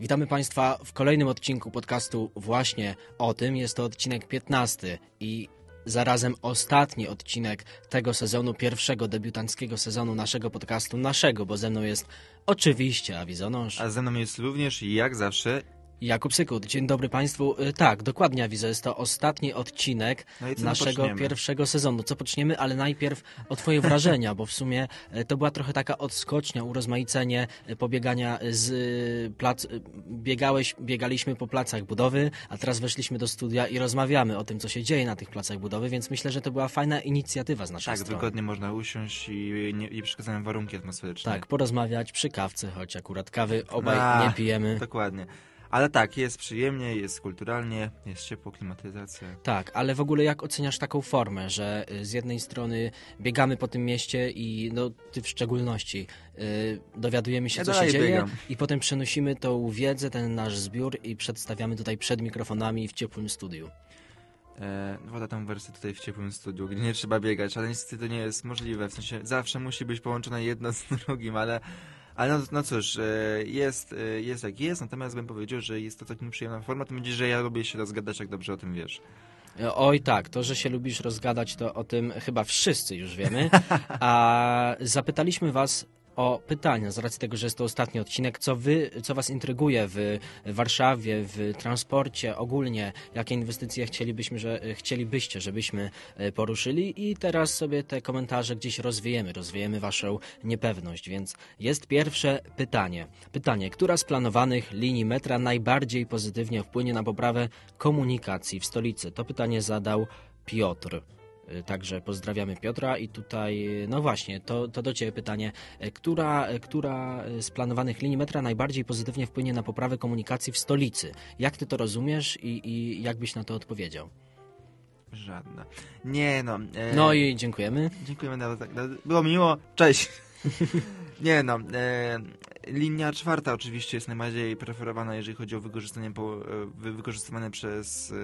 Witamy Państwa w kolejnym odcinku podcastu właśnie o tym. Jest to odcinek 15 i zarazem ostatni odcinek tego sezonu, pierwszego debiutanckiego sezonu naszego podcastu, naszego, bo ze mną jest oczywiście Awizonosz. A ze mną jest również, jak zawsze, Jakub Sykut, dzień dobry Państwu. E, tak, dokładnie widzę, jest to ostatni odcinek no naszego poczniemy? pierwszego sezonu. Co poczniemy, ale najpierw o Twoje wrażenia, bo w sumie e, to była trochę taka odskocznia, urozmaicenie e, pobiegania z plac... Biegałeś, biegaliśmy po placach budowy, a teraz weszliśmy do studia i rozmawiamy o tym, co się dzieje na tych placach budowy, więc myślę, że to była fajna inicjatywa z naszej tak, strony. Tak, wygodnie można usiąść i nie, i przekazałem warunki atmosferyczne. Tak, porozmawiać przy kawce, choć akurat kawy tak. obaj a, nie pijemy. Dokładnie. Ale tak, jest przyjemnie, jest kulturalnie, jest ciepło, klimatyzacja. Tak, ale w ogóle jak oceniasz taką formę, że y, z jednej strony biegamy po tym mieście i no ty w szczególności yy, dowiadujemy się, ja co się dzieje biegam. i potem przenosimy tą wiedzę, ten nasz zbiór i przedstawiamy tutaj przed mikrofonami w ciepłym studiu. E, woda tam wersję tutaj w ciepłym studiu, gdzie nie trzeba biegać, ale niestety to nie jest możliwe, w sensie zawsze musi być połączone jedno z drugim, ale ale no, no cóż, e, jest, e, jest jak jest, natomiast bym powiedział, że jest to tak nieprzyjemna forma, tym bardziej, że ja lubię się rozgadać, jak dobrze o tym wiesz. Oj tak, to, że się lubisz rozgadać, to o tym chyba wszyscy już wiemy. A zapytaliśmy was, o pytania, z racji tego, że jest to ostatni odcinek, co wy, co was intryguje w Warszawie, w transporcie ogólnie, jakie inwestycje chcielibyśmy, że, chcielibyście, żebyśmy e, poruszyli i teraz sobie te komentarze gdzieś rozwiejemy, rozwiejemy waszą niepewność, więc jest pierwsze pytanie. Pytanie, która z planowanych linii metra najbardziej pozytywnie wpłynie na poprawę komunikacji w stolicy? To pytanie zadał Piotr. E, także pozdrawiamy Piotra i tutaj, e, no właśnie, to, to do Ciebie pytanie. E, która, która z planowanych linii metra najbardziej pozytywnie wpłynie na poprawę komunikacji w stolicy? Jak Ty to rozumiesz i, i jak byś na to odpowiedział? Żadna. Nie no. E... No i dziękujemy. Dziękujemy, na, no, tak, na, no, było miło. Cześć. Nie no, e, linia czwarta oczywiście jest najbardziej preferowana, jeżeli chodzi o wykorzystanie po, wykorzystywane przez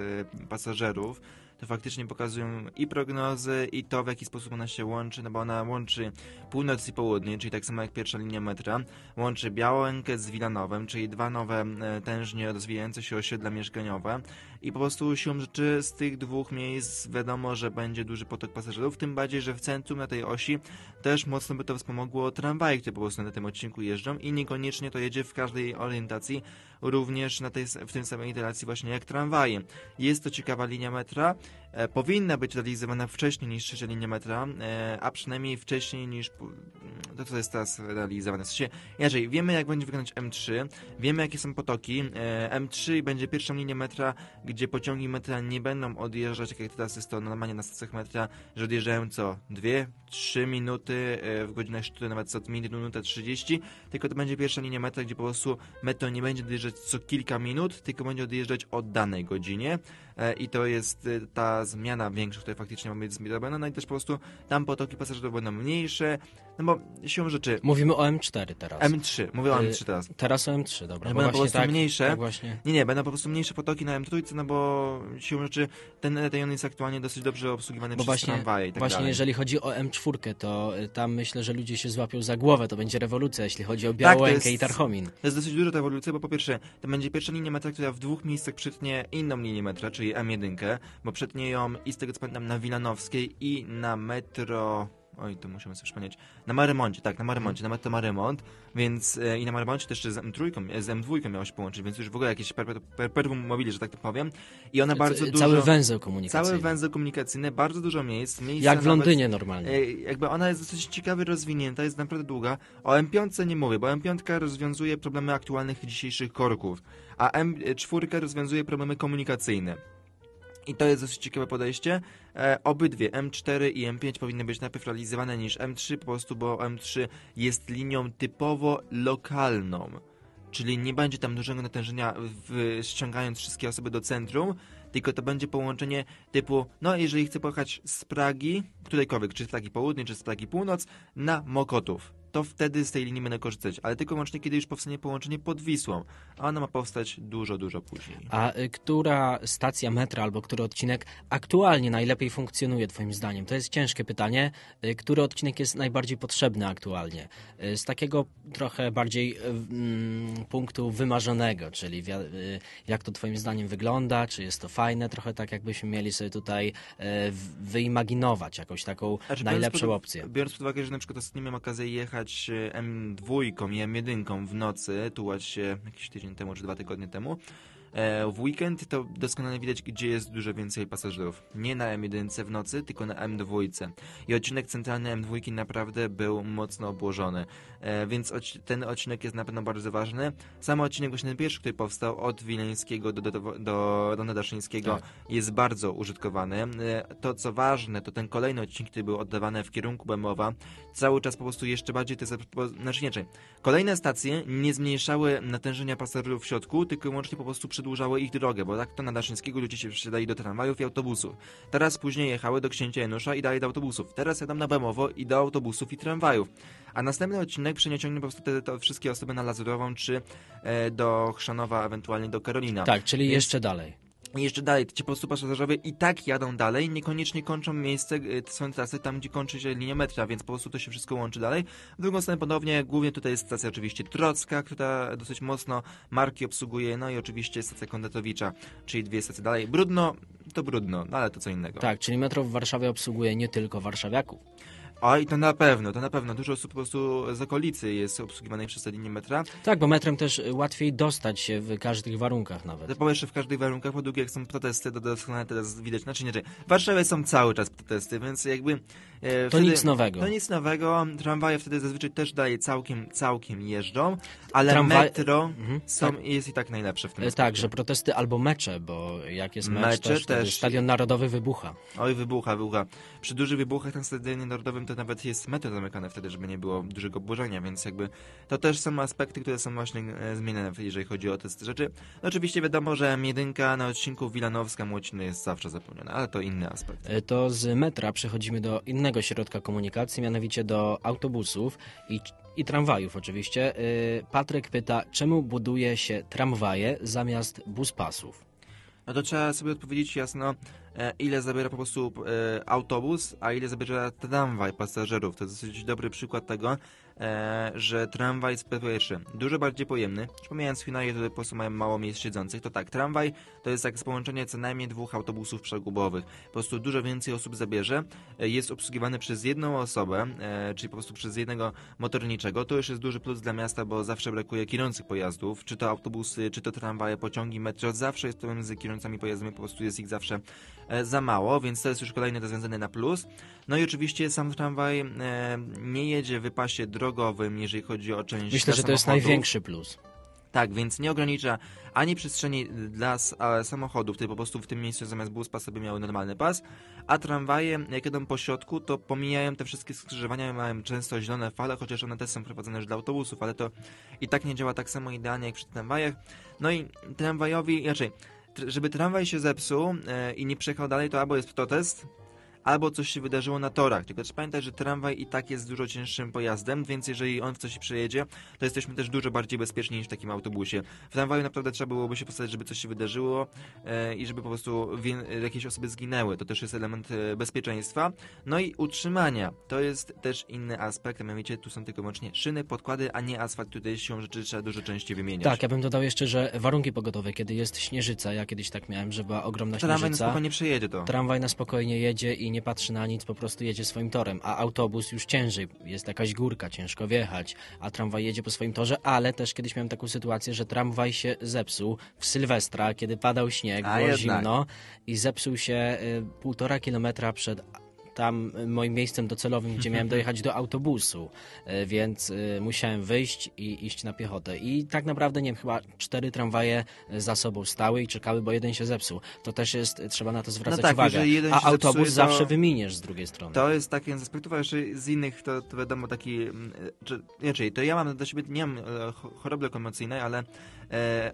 e, pasażerów to faktycznie pokazują i prognozy, i to w jaki sposób ona się łączy, no bo ona łączy północ i południe, czyli tak samo jak pierwsza linia metra, łączy Białękę z Wilanowem, czyli dwa nowe, e, tężnie rozwijające się osiedla mieszkaniowe, i po prostu siłą rzeczy z tych dwóch miejsc wiadomo, że będzie duży potok pasażerów, tym bardziej, że w centrum na tej osi też mocno by to wspomogło tramwaje, które po prostu na tym odcinku jeżdżą i niekoniecznie to jedzie w każdej orientacji, również na tej, w tym samej iteracji właśnie jak tramwaje. Jest to ciekawa linia metra, E, powinna być realizowana wcześniej niż trzecia linia metra, e, a przynajmniej wcześniej niż to, co jest teraz realizowane. W sensie, inaczej, wiemy jak będzie wyglądać M3, wiemy jakie są potoki. E, M3 będzie pierwszą linią metra, gdzie pociągi metra nie będą odjeżdżać, jak teraz jest to normalnie na stacjach metra, że odjeżdżają co 2-3 minuty, w godzinach sztuki nawet co minutę 30, tylko to będzie pierwsza linia metra, gdzie po prostu metro nie będzie odjeżdżać co kilka minut, tylko będzie odjeżdżać o danej godzinie. E, i to jest e, ta zmiana większa, która faktycznie ma być zrobiona, no i też po prostu tam potoki pasażerów będą mniejsze, no bo siłą rzeczy... Mówimy o M4 teraz. M3, mówię o e, M3 teraz. Teraz o M3, dobra. Będą po prostu tak, mniejsze. Tak właśnie. Nie, nie, będą po prostu mniejsze potoki na M3, no bo siłą rzeczy ten rejon jest aktualnie dosyć dobrze obsługiwany bo przez właśnie, tramwaje i tak Właśnie dalej. jeżeli chodzi o M4, to tam myślę, że ludzie się złapią za głowę, to będzie rewolucja, jeśli chodzi o Białękę tak, i Tarchomin. To jest dosyć duża rewolucja, bo po pierwsze, to będzie pierwsza linia metra, która w dwóch miejscach przytnie inną linię metra, czyli czyli M1, bo przed ją i z tego co pamiętam na Wilanowskiej i na metro... Oj, to musimy sobie wspomnieć. Na Marymoncie, tak, na Marymoncie, na metro Marymont, więc e, i na Marymoncie też z M3, z M2 miało się połączyć, więc już w ogóle jakieś perpetuum per, mobile, że tak to powiem. I ona znaczy, bardzo C dużo... Cały węzeł komunikacyjny. Cały węzeł komunikacyjny, bardzo dużo miejsc. miejsc Jak w Londynie nawet, normalnie. E, jakby ona jest dosyć ciekawie rozwinięta, jest naprawdę długa. O M5 nie mówię, bo M5 rozwiązuje problemy aktualnych dzisiejszych korków, a M4 rozwiązuje problemy komunikacyjne. I to jest dosyć ciekawe podejście. E, obydwie M4 i M5 powinny być najpierw realizowane niż M3, po prostu, bo M3 jest linią typowo lokalną. Czyli nie będzie tam dużego natężenia, w, ściągając wszystkie osoby do centrum, tylko to będzie połączenie typu, no jeżeli chcę pojechać z Pragi, którejkolwiek, czy z Pragi Południe, czy z Pragi Północ, na Mokotów to wtedy z tej linii będę korzystać, ale tylko łącznie, kiedy już powstanie połączenie pod Wisłą, a ono ma powstać dużo, dużo później. A y, która stacja metra albo który odcinek aktualnie najlepiej funkcjonuje Twoim zdaniem? To jest ciężkie pytanie. Y, który odcinek jest najbardziej potrzebny aktualnie? Y, z takiego trochę bardziej mm, punktu wymarzonego, czyli jak to Twoim zdaniem wygląda, czy jest to fajne, trochę tak jakbyśmy mieli sobie tutaj wyimaginować jakąś taką znaczy, najlepszą biorąc pod, opcję. Biorąc pod uwagę, że na przykład ostatnio miałem okazję jechać jechać y, M2 i M1 w nocy, tułać się jakiś tydzień temu czy dwa tygodnie temu, e, w weekend to doskonale widać, gdzie jest dużo więcej pasażerów. Nie na M1 w nocy, tylko na M2. I odcinek centralny M2 naprawdę był mocno obłożony. E, więc ten odcinek jest na pewno bardzo ważny. Sam odcinek właśnie ten pierwszy, który powstał od Wileńskiego do, do, do tak. jest bardzo użytkowany. E, to co ważne, to ten kolejny odcinek, który był oddawany w kierunku Bemowa, cały czas po prostu jeszcze bardziej te znaczy inaczej. Kolejne stacje nie zmniejszały natężenia pasażerów w środku, tylko łącznie po prostu przedłużały ich drogę, bo tak to na Daszyńskiego ludzie się wsiadali do tramwajów i autobusów. Teraz później jechały do Księcia Janusza i dalej do autobusów. Teraz jadą na Bemowo i do autobusów i tramwajów a następny odcinek przenieciągnie po prostu te, te wszystkie osoby na Lazurową, czy e, do Chrzanowa, ewentualnie do Karolina. Tak, czyli Więc... jeszcze dalej. I jeszcze dalej, ci po prostu pasażerowie i tak jadą dalej, niekoniecznie kończą miejsce, e, są trasy tam, gdzie kończy się linia metra, więc po prostu to się wszystko łączy dalej. W drugą stronę ponownie, głównie tutaj jest stacja oczywiście Trocka, która dosyć mocno marki obsługuje, no i oczywiście stacja Kondatowicza, czyli dwie stacje dalej. Brudno, to brudno, no ale to co innego. Tak, czyli metro w Warszawie obsługuje nie tylko warszawiaków. Oj, to na pewno, to na pewno. Dużo osób po prostu z okolicy jest obsługiwanej przez tę linię metra. Tak, bo metrem też łatwiej dostać się w każdych warunkach nawet. Po pierwsze w każdych warunkach, po drugie jak są protesty, to doskonale teraz widać. Znaczy nie, że w Warszawie są cały czas protesty, więc jakby... E, to wtedy, nic nowego. To nic nowego. Tramwaje wtedy zazwyczaj też daje całkiem, całkiem jeżdżą, ale Tramwa... metro mhm, są, tak. jest i tak najlepsze w tym e, Tak, że protesty albo mecze, bo jak jest mecz, mecze też, też. Stadion Narodowy wybucha. Oj, wybucha, wybucha. Przy dużych wybuchach na stadion narodowym to to nawet jest metro zamykane wtedy, żeby nie było dużego burzenia, więc jakby to też są aspekty, które są właśnie e, zmieniane, jeżeli chodzi o te rzeczy. No oczywiście wiadomo, że jedynka na odcinku Wilanowska Młociny jest zawsze zapełniona, ale to inny aspekt. E, to z metra przechodzimy do innego środka komunikacji, mianowicie do autobusów i i tramwajów oczywiście. E, Patryk pyta, czemu buduje się tramwaje zamiast bus pasów. No to trzeba sobie odpowiedzieć jasno, E, ile zabiera po prostu e, autobus, a ile zabiera tramwaj pasażerów. To jest dosyć dobry przykład tego, e, że tramwaj jest po pierwsze dużo bardziej pojemny. Przypominając Hyundai, tutaj po prostu mają mało miejsc siedzących. To tak, tramwaj to jest jak połączenie co najmniej dwóch autobusów przegubowych. Po prostu dużo więcej osób zabierze. Jest obsługiwany przez jedną osobę, czyli po prostu przez jednego motorniczego. To już jest duży plus dla miasta, bo zawsze brakuje kierujących pojazdów. Czy to autobusy, czy to tramwaje, pociągi, metro. Zawsze jest problem z kierującami pojazdami, po prostu jest ich zawsze E, za mało, więc to jest już kolejne rozwiązanie na plus. No i oczywiście sam tramwaj e, nie jedzie w wypasie drogowym, jeżeli chodzi o część Myślę, że to jest największy plus. Tak, więc nie ogranicza ani przestrzeni dla e, samochodów, tutaj po prostu w tym miejscu zamiast buspa sobie miały normalny pas, a tramwaje, jak jadą po środku, to pomijają te wszystkie skrzyżowania, mają często zielone fale, chociaż one też są prowadzone już dla autobusów, ale to i tak nie działa tak samo idealnie jak przy tramwajach. No i tramwajowi, raczej... Znaczy, żeby tramwaj się zepsuł e, i nie przejechał dalej, to albo jest protest, albo coś się wydarzyło na torach. Tylko też pamiętaj, że tramwaj i tak jest dużo cięższym pojazdem, więc jeżeli on w coś przejedzie, to jesteśmy też dużo bardziej bezpieczni niż w takim autobusie. W tramwaju naprawdę trzeba byłoby się postawić, żeby coś się wydarzyło e, i żeby po prostu jakieś osoby zginęły. To też jest element e, bezpieczeństwa. No i utrzymania. To jest też inny aspekt, a mianowicie tu są tylko wyłącznie szyny, podkłady, a nie asfalt. Tutaj się rzeczy trzeba dużo częściej wymieniać. Tak, ja bym dodał jeszcze, że warunki pogodowe, kiedy jest śnieżyca, ja kiedyś tak miałem, że była ogromna tramwaj śnieżyca. Tramwaj na spokojnie przejedzie to. Tramwaj na spokojnie jedzie i nie patrzy na nic, po prostu jedzie swoim torem, a autobus już ciężej, jest jakaś górka, ciężko wjechać, a tramwaj jedzie po swoim torze, ale też kiedyś miałem taką sytuację, że tramwaj się zepsuł w Sylwestra, kiedy padał śnieg, a było jednak. zimno i zepsuł się y, półtora kilometra przed tam moim miejscem docelowym, gdzie miałem mhm. dojechać do autobusu, e, więc e, musiałem wyjść i iść na piechotę. I tak naprawdę, nie wiem, chyba cztery tramwaje e, za sobą stały i czekały, bo jeden się zepsuł. To też jest, trzeba na to zwracać no tak, uwagę. A autobus zepsuje, zawsze wyminiesz z drugiej strony. To jest takie z aspektów, a jeszcze z innych to, to wiadomo taki, mm, czy, inaczej, to ja mam do siebie, nie mam choroby lokomocyjnej, ale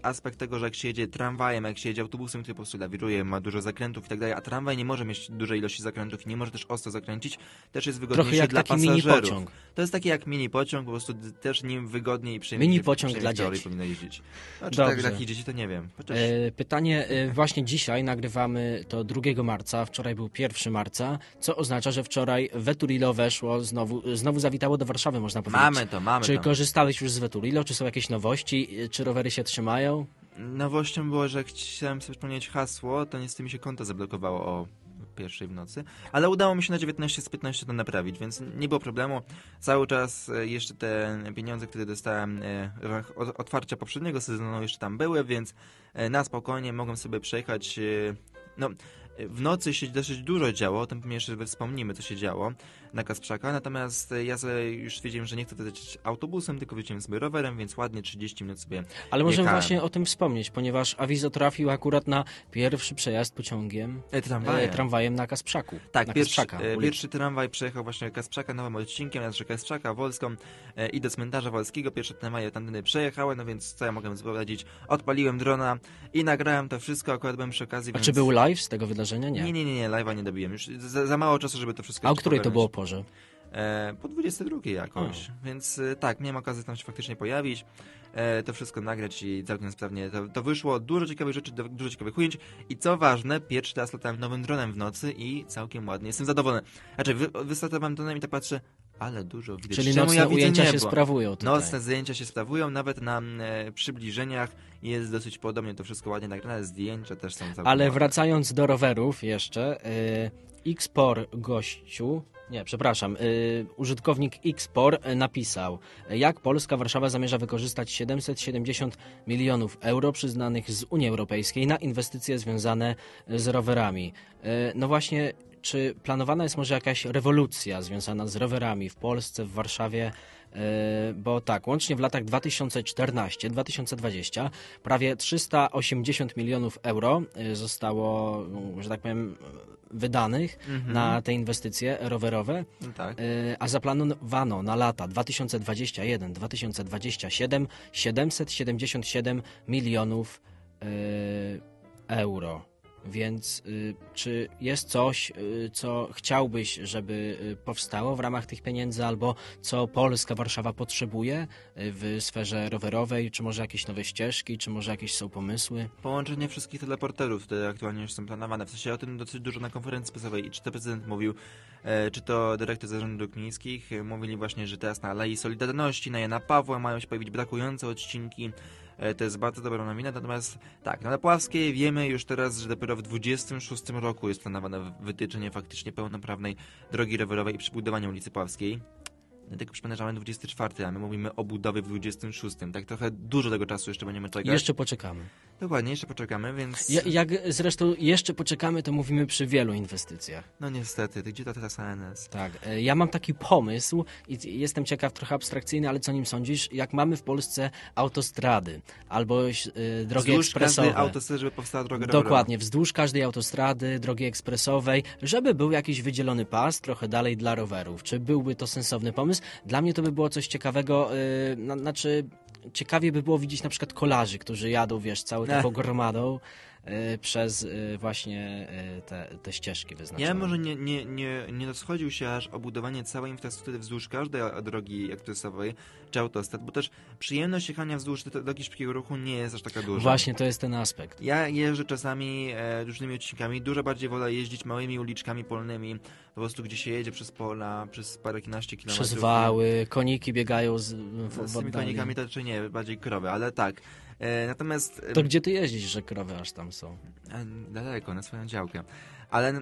aspekt tego, że jak się jedzie tramwajem, jak się jedzie autobusem, który po prostu lawiruje, ma dużo zakrętów i tak dalej, a tramwaj nie może mieć dużej ilości zakrętów, nie może też prosto zakręcić, też jest wygodniejszy dla pasażerów. Mini pociąg. To jest taki jak mini pociąg, po prostu też nim wygodniej przyjemnie Mini pociąg dla dzieci. powinno jeździć. Znaczy Dobrze. takich dzieci to nie wiem. E, pytanie, e, właśnie dzisiaj nagrywamy to 2 marca, wczoraj był 1 marca, co oznacza, że wczoraj Veturilo weszło, znowu, znowu zawitało do Warszawy, można powiedzieć. Mamy to, mamy Czy tam. korzystałeś już z Veturilo, czy są jakieś nowości, e, czy rowery się trzymają? Nowością było, że chciałem sobie wspomnieć hasło, to niestety mi się konto zablokowało o pierwszej w nocy, ale udało mi się na 19 z 15 to naprawić, więc nie było problemu. Cały czas e, jeszcze te pieniądze, które dostałem w e, otwarcia poprzedniego sezonu jeszcze tam były, więc e, na spokojnie mogłem sobie przejechać, no... W nocy się dosyć dużo działo, o tym jeszcze wspomnimy, co się działo na Kasprzaka, natomiast e, ja już wiedziałem, że nie chcę lecieć autobusem, tylko wiedziałem sobie rowerem, więc ładnie 30 minut sobie Ale możemy jechałem. właśnie o tym wspomnieć, ponieważ Awizo trafił akurat na pierwszy przejazd pociągiem, e, tramwajem. E, tramwajem na Kasprzaku. Tak, na pierwszy, Kasprzaka, e, pierwszy tramwaj przejechał właśnie Kasprzaka nowym odcinkiem, znaczy Kasprzaka, Wolską e, i do cmentarza Wolskiego, pierwszy tramwaj tamtędy przejechały, no więc co ja mogłem zapowiedzieć? Odpaliłem drona i nagrałem to wszystko, akurat byłem przy okazji, A więc... czy był live z tego wydarzenia? Nie. Nie, nie, nie, nie live'a nie dobiłem, już za, za mało czasu, żeby to wszystko... A o której to było porze? E, po 22 jakoś, o. więc e, tak, miałem okazję tam się faktycznie pojawić, e, to wszystko nagrać i całkiem sprawnie to, to, wyszło. Dużo ciekawych rzeczy, dużo ciekawych ujęć i co ważne, pierwszy raz latałem nowym dronem w nocy i całkiem ładnie, jestem zadowolony. Znaczy, wy, wystatowałem dronem i tak patrzę, ale dużo widać. Czyli nocne ja ujęcia się sprawują tutaj. Nocne zdjęcia się sprawują, nawet na e, przybliżeniach jest dosyć podobnie, to wszystko ładnie nagrane, zdjęcia też są całkiem Ale wracając do rowerów jeszcze, y, Xpor gościu, nie, przepraszam. Yy, użytkownik Xpor napisał, jak Polska Warszawa zamierza wykorzystać 770 milionów euro przyznanych z Unii Europejskiej na inwestycje związane z rowerami. Yy, no właśnie, czy planowana jest może jakaś rewolucja związana z rowerami w Polsce, w Warszawie? E, bo tak, łącznie w latach 2014-2020 prawie 380 milionów euro e, zostało, mm, że tak powiem, wydanych mhm. na te inwestycje rowerowe, no tak. E, a zaplanowano na lata 2021-2027 777 milionów euro. Więc y, czy jest coś, y, co chciałbyś, żeby y, powstało w ramach tych pieniędzy, albo co Polska, Warszawa potrzebuje w sferze rowerowej? Czy może jakieś nowe ścieżki, czy może jakieś są pomysły? Połączenie wszystkich teleporterów, które aktualnie już są planowane. W sensie o tym dosyć dużo na konferencji prasowej. czy to prezydent mówił, e, czy to dyrektor zarządu Knińskich e, mówili właśnie, że teraz na Alei Solidarności, na Jana Pawła mają się pojawić brakujące odcinki E, to jest bardzo dobra nomina, natomiast tak, na Pławskiej wiemy już teraz, że dopiero w 26 roku jest planowane wytyczenie faktycznie pełnoprawnej drogi rowerowej i przebudowanie ulicy Pławskiej tylko przypomnę, że mamy 24, a my mówimy o budowie w 26. Tak trochę dużo tego czasu jeszcze będziemy czekać. Jeszcze poczekamy. Dokładnie, jeszcze poczekamy, więc... Ja, jak zresztą jeszcze poczekamy, to mówimy przy wielu inwestycjach. No niestety, gdzie to teraz ANS? Tak, e, ja mam taki pomysł i jestem ciekaw, trochę abstrakcyjny, ale co nim sądzisz? Jak mamy w Polsce autostrady albo e, drogi wzdłuż ekspresowe... Wzdłuż autostrady, żeby powstała droga rowerowa. Dokładnie, wzdłuż każdej autostrady, drogi ekspresowej, żeby był jakiś wydzielony pas, trochę dalej dla rowerów. Czy byłby to sensowny pomysł? Natomiast dla mnie to by było coś ciekawego, yy, znaczy ciekawie by było widzieć na przykład kolarzy, którzy jadą, wiesz, całą tak. taką gromadą. Y, przez y, właśnie y, te, te ścieżki wyznaczone. Ja może nie, nie, nie, nie rozchodził się aż o budowanie całej infrastruktury wzdłuż każdej drogi ekspresowej czy autostrad, bo też przyjemność jechania wzdłuż drogi szybkiego ruchu nie jest aż taka duża. Właśnie, to jest ten aspekt. Ja jeżdżę czasami e, różnymi odcinkami, dużo bardziej wolę jeździć małymi uliczkami polnymi, po prostu gdzie się jedzie przez pola, przez parę kilkanaście kilometrów. Przez wały, koniki biegają z, w, z tymi konikami to czy nie, bardziej krowy, ale tak. E, natomiast... To gdzie ty jeździsz, że krowy aż tam są? E, daleko, na swoją działkę ale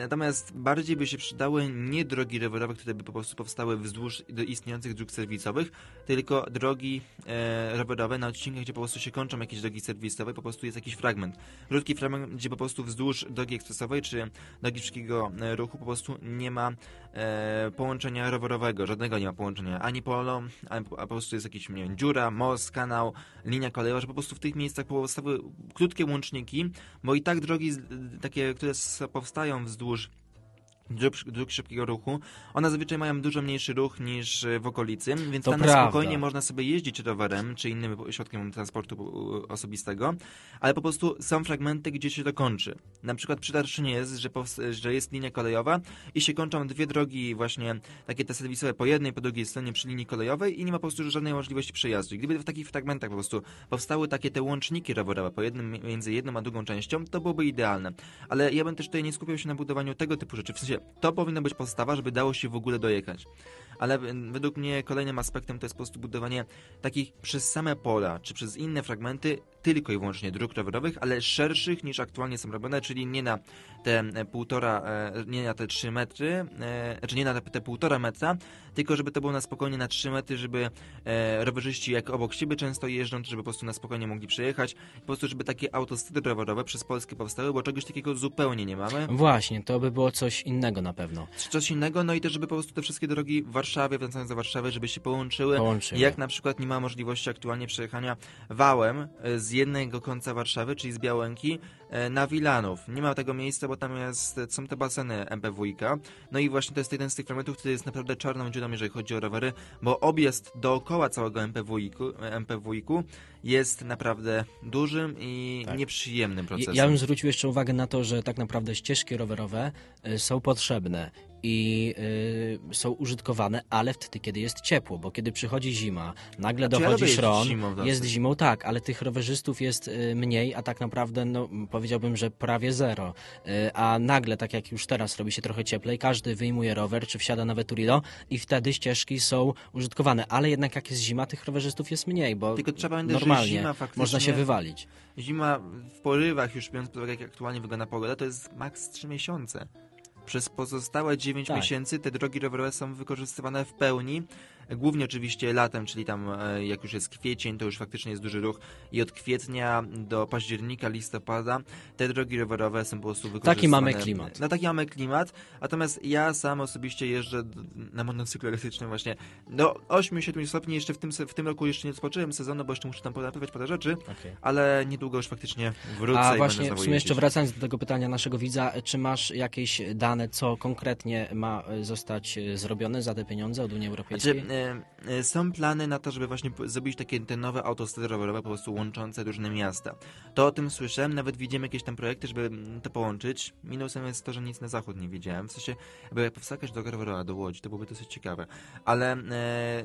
natomiast bardziej by się przydały nie drogi rowerowe, które by po prostu powstały wzdłuż istniejących dróg serwisowych, tylko drogi e, rowerowe na odcinkach, gdzie po prostu się kończą jakieś drogi serwisowe, po prostu jest jakiś fragment. Krótki fragment, gdzie po prostu wzdłuż drogi ekspresowej czy drogi wszystkiego e, ruchu po prostu nie ma e, połączenia rowerowego, żadnego nie ma połączenia, ani polo, ani, po prostu jest jakiś nie wiem, dziura, most, kanał, linia kolejowa, że po prostu w tych miejscach powstały krótkie łączniki, bo i tak drogi takie, które są powstają wzdłuż dróg, dróg, szybkiego ruchu. One zazwyczaj mają dużo mniejszy ruch niż e, w okolicy, więc to tam prawda. spokojnie można sobie jeździć rowerem czy innym środkiem transportu e, osobistego, ale po prostu są fragmenty, gdzie się to kończy. Na przykład przy jest, że, że jest linia kolejowa i się kończą dwie drogi właśnie takie te serwisowe po jednej, po drugiej stronie przy linii kolejowej i nie ma po prostu żadnej możliwości przejazdu. gdyby w takich fragmentach po prostu powstały takie te łączniki rowerowe po jednym, między jedną a drugą częścią, to byłoby idealne. Ale ja bym też tutaj nie skupiał się na budowaniu tego typu rzeczy, w sensie to powinna być podstawa, żeby dało się w ogóle dojechać ale według mnie kolejnym aspektem to jest po prostu budowanie takich przez same pola, czy przez inne fragmenty tylko i wyłącznie dróg rowerowych, ale szerszych niż aktualnie są robione, czyli nie na te półtora, e, nie na te 3 metry, e, czy znaczy nie na te półtora metra, tylko żeby to było na spokojnie na 3 metry, żeby e, rowerzyści jak obok siebie często jeżdżą, żeby po prostu na spokojnie mogli przejechać, po prostu żeby takie autostrady rowerowe przez Polskę powstały, bo czegoś takiego zupełnie nie mamy. Właśnie, to by było coś innego na pewno. Coś innego, no i też żeby po prostu te wszystkie drogi Warszawy Warszawie, wracając do Warszawy, żeby się połączyły. Połączymy. Jak na przykład nie ma możliwości aktualnie przejechania wałem e, z jednego końca Warszawy, czyli z Białęki, E, na Wilanów. Nie ma tego miejsca, bo tam jest, są te baseny MPWiK. No i właśnie to jest jeden z tych fragmentów, który jest naprawdę czarną dziurą, jeżeli chodzi o rowery, bo objazd dookoła całego MPWiK-u, MPWiK-u jest naprawdę dużym i tak. nieprzyjemnym procesem. Ja bym zwrócił jeszcze uwagę na to, że tak naprawdę ścieżki rowerowe e, są potrzebne i y, są użytkowane, ale wtedy, kiedy jest ciepło, bo kiedy przychodzi zima, nagle dochodzi ja szron, jest zimą, tak, ale tych rowerzystów jest mniej, a tak naprawdę, no, powiedziałbym, że prawie zero. Y, a nagle, tak jak już teraz robi się trochę cieplej, każdy wyjmuje rower, czy wsiada na Veturilo i wtedy ścieżki są użytkowane. Ale jednak jak jest zima, tych rowerzystów jest mniej, bo Tylko trzeba pamiętać, normalnie że zima faktycznie, można się wywalić. Zima w porywach, już biorąc pod uwagę, jak aktualnie wygląda pogoda, to jest maks 3 miesiące. Przez pozostałe 9 tak. miesięcy te drogi rowerowe są wykorzystywane w pełni Głównie oczywiście latem, czyli tam e, jak już jest kwiecień, to już faktycznie jest duży ruch i od kwietnia do października, listopada te drogi rowerowe są po prostu Na Taki mamy klimat. Na taki mamy klimat, natomiast ja sam osobiście jeżdżę na monocyklu elektrycznym właśnie do 8-7 stopni, jeszcze w tym, w tym roku jeszcze nie rozpocząłem sezonu, bo jeszcze muszę tam podatywać parę rzeczy, okay. ale niedługo już faktycznie wrócę A i właśnie, będę w sumie jeszcze wracając do tego pytania naszego widza, czy masz jakieś dane, co konkretnie ma e, zostać e, zrobione za te pieniądze od Unii znaczy, Europejskiej? Znaczy, E, są plany na to, żeby właśnie zrobić takie te nowe autostrady rowerowe, po prostu łączące różne miasta. To o tym słyszałem, nawet widzimy jakieś tam projekty, żeby mm, to połączyć. Minusem jest to, że nic na zachód nie widziałem. W sensie, aby powstała jakaś droga rowerowa do Łodzi, to byłoby dosyć ciekawe. Ale e,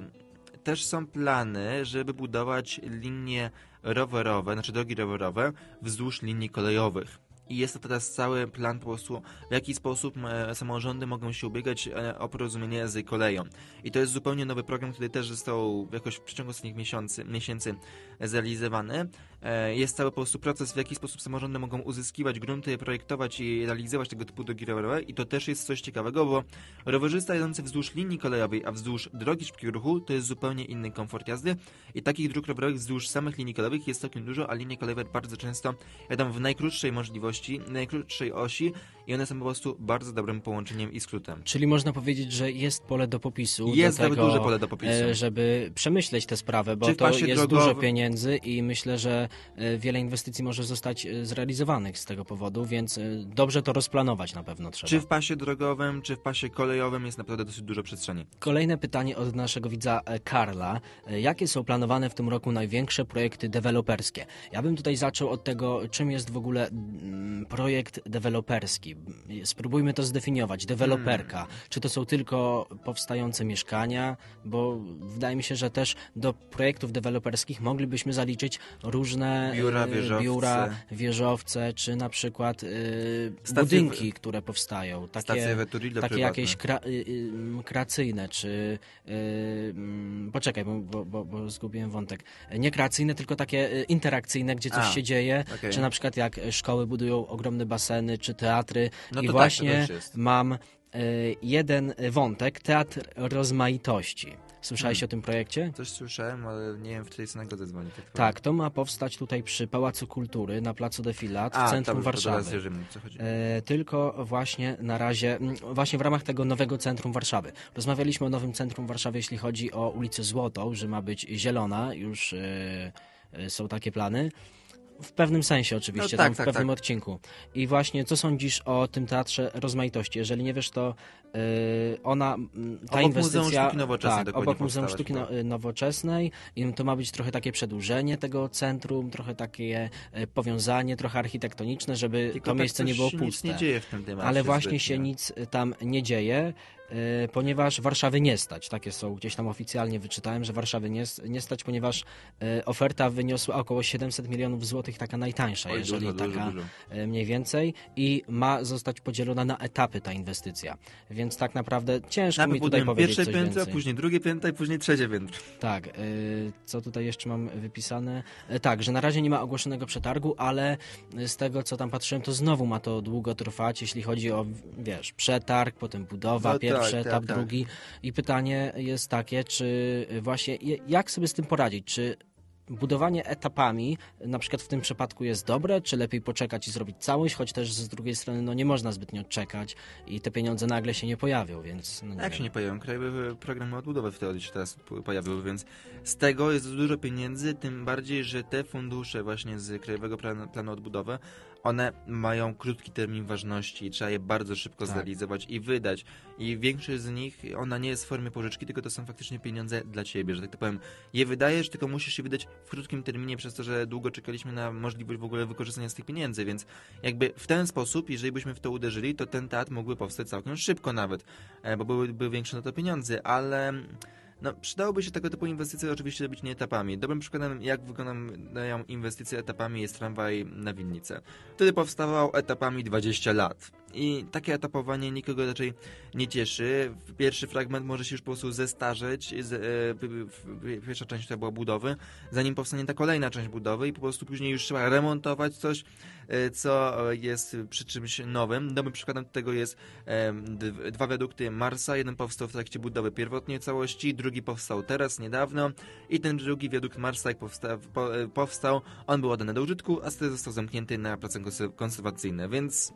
też są plany, żeby budować linie rowerowe, znaczy drogi rowerowe wzdłuż linii kolejowych i jest to teraz cały plan po prostu, w jaki sposób e, samorządy mogą się ubiegać e, o porozumienie z koleją. I to jest zupełnie nowy program, który też został jakoś w przeciągu ostatnich miesiący, miesięcy zrealizowany. E, jest cały po prostu proces, w jaki sposób samorządy mogą uzyskiwać grunty, projektować i realizować tego typu drogi rowerowe i to też jest coś ciekawego, bo rowerzysta jadący wzdłuż linii kolejowej, a wzdłuż drogi szybkiego ruchu to jest zupełnie inny komfort jazdy i takich dróg rowerowych wzdłuż samych linii kolejowych jest całkiem dużo, a linie kolejowe bardzo często jadą w najkrótszej możliwości osi, najkrótszej osi, i one są po prostu bardzo dobrym połączeniem i skrótem. Czyli można powiedzieć, że jest pole do popisu. Jest do tego, nawet duże pole do popisu. E, żeby przemyśleć tę sprawę, bo to jest drogowy... dużo pieniędzy i myślę, że e, wiele inwestycji może zostać e, zrealizowanych z tego powodu, więc dobrze to rozplanować na pewno trzeba. Czy w pasie drogowym, czy w pasie kolejowym jest naprawdę dosyć dużo przestrzeni. Kolejne pytanie od naszego widza Karla. Jakie są planowane w tym roku największe projekty deweloperskie? Ja bym tutaj zaczął od tego, czym jest w ogóle mm, projekt deweloperski, spróbujmy to zdefiniować, deweloperka, hmm. czy to są tylko powstające mieszkania, bo wydaje mi się, że też do projektów deweloperskich moglibyśmy zaliczyć różne biura, y, wieżowce, biura, wieżowce czy na przykład y, stacje, budynki, które powstają, takie, takie jakieś kra, y, kreacyjne, czy poczekaj, bo, bo, bo, zgubiłem wątek, nie kreacyjne, tylko takie interakcyjne, gdzie coś A, się dzieje, okay. czy na przykład jak szkoły budują ogromne baseny, czy teatry, no I tak, właśnie tak, mam e, jeden wątek, teatr rozmaitości. Słyszałeś hmm. o tym projekcie? Też słyszałem, ale nie wiem, w której synagodze dzwoni. Tak, tak, to ma powstać tutaj przy Pałacu Kultury na Placu Defilat A, w centrum Warszawy. E, tylko właśnie na razie, właśnie w ramach tego nowego centrum Warszawy. Rozmawialiśmy o nowym centrum Warszawy, jeśli chodzi o ulicę Złotą, że ma być zielona, już e, e są takie plany. W pewnym sensie oczywiście, no, tak, tam w tak, pewnym tak. odcinku. I właśnie, co sądzisz o tym Teatrze Rozmaitości? Jeżeli nie wiesz, to yy, ona, ta obok inwestycja... Muzeum Sztuki Nowoczesnej tak, obok Muzeum Sztuki no, tak. Nowoczesnej i to ma być trochę takie przedłużenie tego centrum, trochę takie e, powiązanie, trochę architektoniczne, żeby Tylko to tak miejsce nie było puste. nie dzieje w tym temacie. Ale właśnie zbytnio. się nic tam nie dzieje. E, ponieważ Warszawy nie stać. Takie są gdzieś tam oficjalnie wyczytałem, że Warszawy nie, nie stać, ponieważ e, oferta wyniosła około 700 milionów złotych, taka najtańsza, Oj, jeżeli dużo, taka dużo, e, mniej więcej, i ma zostać podzielona na etapy ta inwestycja. Więc tak naprawdę ciężko Nawet mi tutaj powiedzieć pierwsze piętro, później drugie piętro i później trzecie piętro. Tak, co tutaj jeszcze mam wypisane? Tak, że na razie nie ma ogłoszonego przetargu, ale z tego co tam patrzyłem, to znowu ma to długo trwać, jeśli chodzi o, wiesz, przetarg, potem budowa, no, pierwszy tak, tak, etap, tak, drugi. I pytanie jest takie, czy właśnie jak sobie z tym poradzić? Czy budowanie etapami na przykład w tym przypadku jest dobre, czy lepiej poczekać i zrobić całość, choć też z drugiej strony no, nie można zbytnio czekać i te pieniądze nagle się nie pojawią, więc... No, nie Jak wiem. się nie pojawią? krajowy program odbudowy wtedy się teraz pojawił, więc z tego jest dużo pieniędzy, tym bardziej, że te fundusze właśnie z Krajowego Planu, planu Odbudowy one mają krótki termin ważności i trzeba je bardzo szybko tak. zrealizować i wydać. I większość z nich, ona nie jest w formie pożyczki, tylko to są faktycznie pieniądze dla ciebie, że tak to powiem. Je wydajesz, tylko musisz je wydać w krótkim terminie przez to, że długo czekaliśmy na możliwość w ogóle wykorzystania z tych pieniędzy, więc jakby w ten sposób, jeżeli byśmy w to uderzyli, to ten teatr mógłby powstać całkiem szybko nawet, e, bo byłyby większe na to pieniądze, ale... No, przydałoby się tego typu inwestycje oczywiście robić nie etapami. Dobrym przykładem, jak wyglądają inwestycje etapami jest tramwaj na Winnicę, Wtedy powstawał etapami 20 lat i takie etapowanie nikogo raczej nie cieszy. Pierwszy fragment może się już po prostu zestarzeć, z, e, pierwsza część to była budowy, zanim powstanie ta kolejna część budowy i po prostu później już trzeba remontować coś, e, co jest przy czymś nowym. Dobrym przykładem tego jest e, dwa wiadukty Marsa, jeden powstał w trakcie budowy pierwotnie całości, drugi powstał teraz, niedawno i ten drugi wiadukt Marsa jak powsta, po, e, powstał, on był oddany do użytku, a wtedy został zamknięty na prace konserwacyjne, więc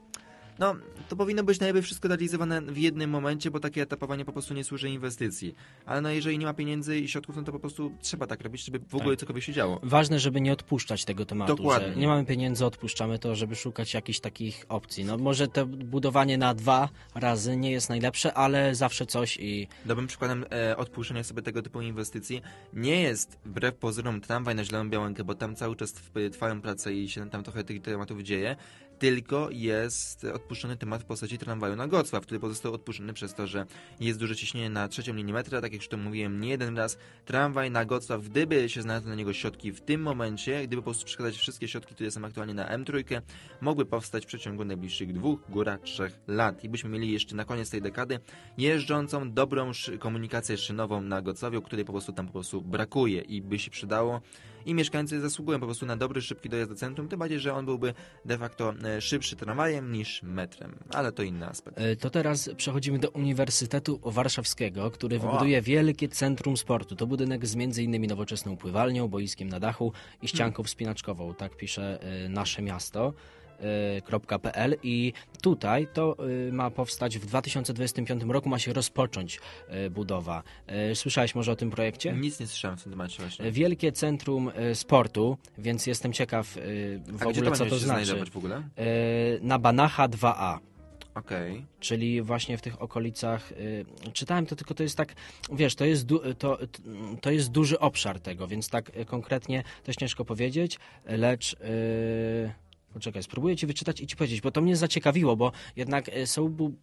no, to powinno być najlepiej wszystko realizowane w jednym momencie, bo takie etapowanie po prostu nie służy inwestycji. Ale no, jeżeli nie ma pieniędzy i środków, no to po prostu trzeba tak robić, żeby w ogóle tak. cokolwiek się działo. Ważne, żeby nie odpuszczać tego tematu. Dokładnie. nie mamy pieniędzy, odpuszczamy to, żeby szukać jakichś takich opcji. No, może to budowanie na dwa razy nie jest najlepsze, ale zawsze coś i... Dobrym przykładem e, odpuszczenia sobie tego typu inwestycji nie jest, wbrew pozorom, tramwaj na Zieloną Białękę, bo tam cały czas trwają prace i się tam trochę tych tematów dzieje, tylko jest odpuszczony temat w postaci tramwaju na Gocław, który pozostał odpuszczony przez to, że jest duże ciśnienie na trzecią linię metra, tak jak już to mówiłem nie jeden raz, tramwaj na Gocław, gdyby się znalazły na niego środki w tym momencie, gdyby po prostu przekazać wszystkie środki, które są aktualnie na M3, mogły powstać w przeciągu najbliższych dwóch, góra trzech lat i byśmy mieli jeszcze na koniec tej dekady jeżdżącą, dobrą komunikację szynową na Gocławiu, której po prostu tam po prostu brakuje i by się przydało i mieszkańcy zasługują po prostu na dobry, szybki dojazd do centrum, tym bardziej, że on byłby de facto e, szybszy tramwajem niż metrem, ale to inny aspekt. E, to teraz przechodzimy do Uniwersytetu Warszawskiego, który wybuduje wielkie centrum sportu. To budynek z m.in. nowoczesną pływalnią, boiskiem na dachu i ścianką hmm. wspinaczkową, tak pisze e, nasze miasto www.kultura.pl e, i tutaj to y, ma powstać w 2025 roku, ma się rozpocząć y, budowa. E, słyszałeś może o tym projekcie? Nic nie słyszałem w tym temacie właśnie. E, wielkie Centrum Sportu, więc jestem ciekaw w A ogóle to co to znaczy. W ogóle? Na Banacha 2A. Okay. Czyli właśnie w tych okolicach y, czytałem to, tylko to jest tak, wiesz, to jest, du, to, to jest duży obszar tego, więc tak konkretnie to ciężko powiedzieć, lecz. Y, Poczekaj, spróbuję ci wyczytać i ci powiedzieć, bo to mnie zaciekawiło, bo jednak e, są, mm,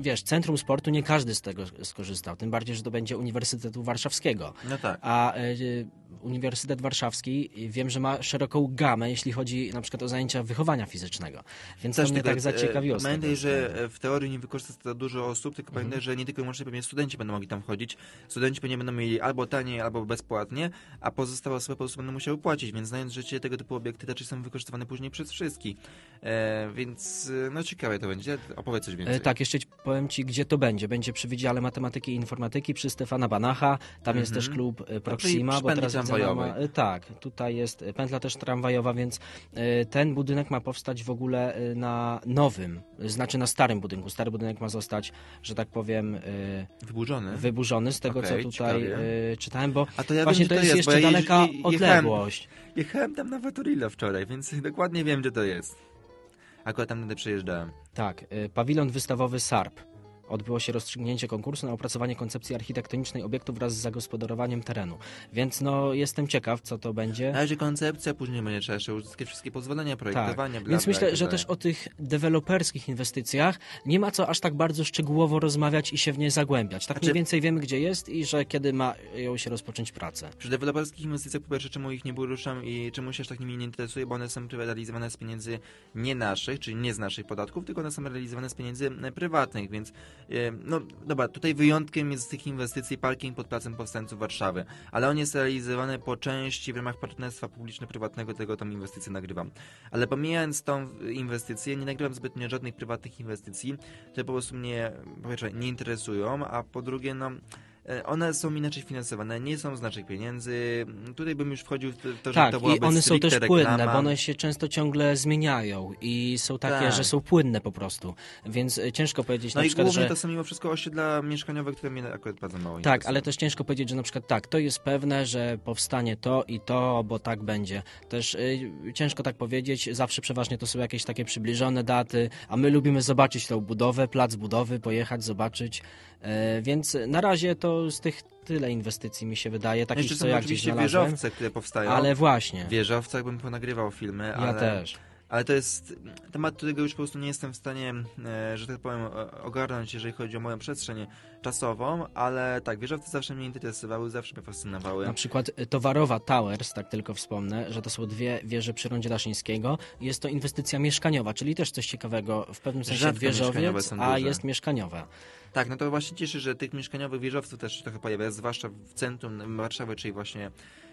wiesz, Centrum Sportu nie każdy z tego skorzystał, tym bardziej, że to będzie Uniwersytetu Warszawskiego. No tak. A y, Uniwersytet Warszawski e, wiem, że ma szeroką gamę, jeśli chodzi na przykład o zajęcia wychowania fizycznego. Więc Też to mnie tak zaciekawiło. Pamiętaj, że w teorii nie wykorzysta to dużo osób, tylko mhm. pamiętaj, że nie tylko i wyłącznie pewnie studenci będą mogli tam chodzić. Studenci pewnie będą mieli albo taniej, albo bezpłatnie, a pozostałe osoby po prostu będą musiały płacić, więc znając życie, tego typu obiekty też są wykorzystywane później przez wszystkich. Polski. E, więc e, no ciekawe to będzie. Opowiedz coś więcej. E, tak, jeszcze powiem Ci, gdzie to będzie. Będzie przy Wydziale Matematyki i Informatyki przy Stefana Banacha. Tam mm -hmm. jest też mhm. klub e, no, Proxima. No bo teraz tramwajowej. Ma, e, tak, tutaj jest pętla też tramwajowa, więc e, ten budynek ma powstać w ogóle na nowym, znaczy na starym budynku. Stary budynek ma zostać, że tak powiem... Wyburzony? Wyburzony, z tego okay, co tutaj czytałem, bo ja właśnie wiem, to, jest, to jest jeszcze daleka je, odległość. Jechałem Jechałem tam na Watorillo wczoraj, więc dokładnie wiem, gdzie to jest. Akurat tam będę przejeżdżałem. Tak, y, pawilon wystawowy SARP odbyło się rozstrzygnięcie konkursu na opracowanie koncepcji architektonicznej obiektu wraz z zagospodarowaniem terenu. Więc no jestem ciekaw, co to będzie. Na razie koncepcja, później będzie trzeba jeszcze uzyskać wszystkie pozwolenia, tak. projektowania. Tak. Bla, Więc myślę, tak że też o tych deweloperskich inwestycjach nie ma co aż tak bardzo szczegółowo rozmawiać i się w nie zagłębiać. Tak znaczy... mniej więcej wiemy, gdzie jest i że kiedy mają się rozpocząć pracę. Przy deweloperskich inwestycjach po pierwsze, czemu ich nie poruszam i czemu się aż tak nimi nie interesuje? bo one są realizowane z pieniędzy nie naszych, czyli nie z naszych podatków, tylko one są realizowane z pieniędzy prywatnych, więc no dobra, tutaj wyjątkiem jest z tych inwestycji parking pod Placem Powstańców Warszawy, ale on jest realizowany po części w ramach partnerstwa publiczno-prywatnego, tego tą inwestycję nagrywam. Ale pomijając tą inwestycję, nie nagrywam zbytnio żadnych prywatnych inwestycji, które po prostu mnie, po pierwsze, nie interesują, a po drugie, no E, one są inaczej finansowane, nie są znaczek pieniędzy. Tutaj bym już wchodził w to, że tak, to byłaby i one są też reklama. płynne, bo one się często ciągle zmieniają i są takie, tak. że są płynne po prostu, więc e, ciężko powiedzieć no na i przykład, głównie że... to są mimo wszystko osiedla mieszkaniowe, które mnie akurat bardzo mało Tak, ale też ciężko powiedzieć, że na przykład tak, to jest pewne, że powstanie to i to, bo tak będzie. Też y, ciężko tak powiedzieć, zawsze przeważnie to są jakieś takie przybliżone daty, a my lubimy zobaczyć tą budowę, plac budowy, pojechać, zobaczyć, E, więc na razie to z tych tyle inwestycji mi się wydaje. Takich, Jeszcze są co oczywiście wieżowce, które powstają. Ale właśnie. W wieżowcach bym ponagrywał filmy, ja ale... też ale to jest temat, którego już po prostu nie jestem w stanie, e, że tak powiem, ogarnąć, jeżeli chodzi o moją przestrzeń czasową, ale tak, wieżowce zawsze mnie interesowały, zawsze mnie fascynowały. Na przykład e, towarowa Towers, tak tylko wspomnę, że to są dwie wieże przy rondzie Daszyńskiego. Jest to inwestycja mieszkaniowa, czyli też coś ciekawego, w pewnym sensie Rzadko wieżowiec, a jest mieszkaniowa. Tak, no to właśnie cieszy, że tych mieszkaniowych wieżowców też trochę pojawia, zwłaszcza w centrum Warszawy, czyli właśnie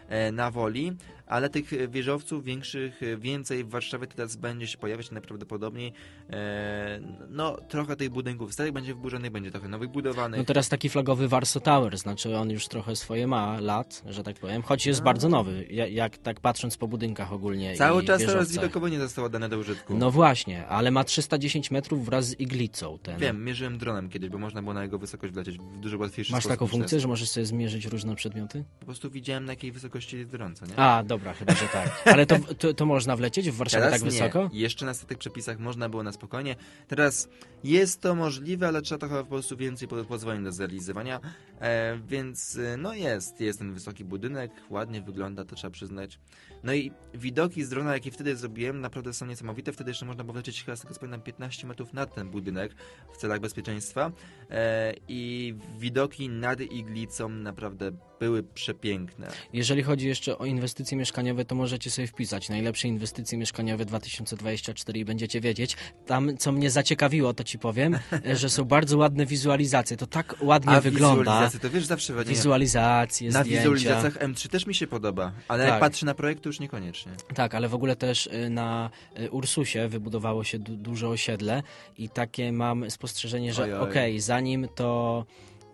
E, na woli, ale tych wieżowców większych e, więcej w Warszawie teraz będzie się pojawiać najprawdopodobniej. E, no, trochę tych budynków starych będzie wyburzonych, będzie trochę nowych budowanych. No teraz taki flagowy Warso Tower, znaczy on już trochę swoje ma lat, że tak powiem, choć jest no. bardzo nowy, jak tak patrząc po budynkach ogólnie. Cały czas teraz widokowo nie zostało dane do użytku. No właśnie, ale ma 310 metrów wraz z iglicą. Ten. Wiem, mierzyłem dronem kiedyś, bo można było na jego wysokość wlecieć w dużo łatwiejszy Masz sposób. Masz taką funkcję, że możesz sobie zmierzyć różne przedmioty? Po prostu widziałem na jakiej wysokości prędkości drąca, nie? A, dobra, chyba, że tak. Ale to, to, to można wlecieć w Warszawie Teraz tak wysoko? Jeszcze na starych przepisach można było na spokojnie. Teraz jest to możliwe, ale trzeba trochę po prostu więcej pozwoleń do zrealizowania, e, więc e, no jest, jest ten wysoki budynek, ładnie wygląda, to trzeba przyznać. No i widoki z drona, jakie wtedy zrobiłem, naprawdę są niesamowite. Wtedy jeszcze można było wlecieć chyba, z tego pamiętam, 15 metrów nad ten budynek w celach bezpieczeństwa e, i widoki nad iglicą naprawdę były przepiękne. Jeżeli chodzi jeszcze o inwestycje mieszkaniowe, to możecie sobie wpisać najlepsze inwestycje mieszkaniowe 2024 i będziecie wiedzieć. Tam, co mnie zaciekawiło, to ci powiem, że są bardzo ładne wizualizacje. To tak ładnie A, wygląda. Wizualizacje, to wiesz zawsze ładnie. Wizualizacje, Na zdjęcia. wizualizacjach M3 też mi się podoba, ale tak. jak patrzę na projekt, to już niekoniecznie. Tak, ale w ogóle też y, na y, Ursusie wybudowało się du duże osiedle i takie mam spostrzeżenie, że okej, okay, zanim to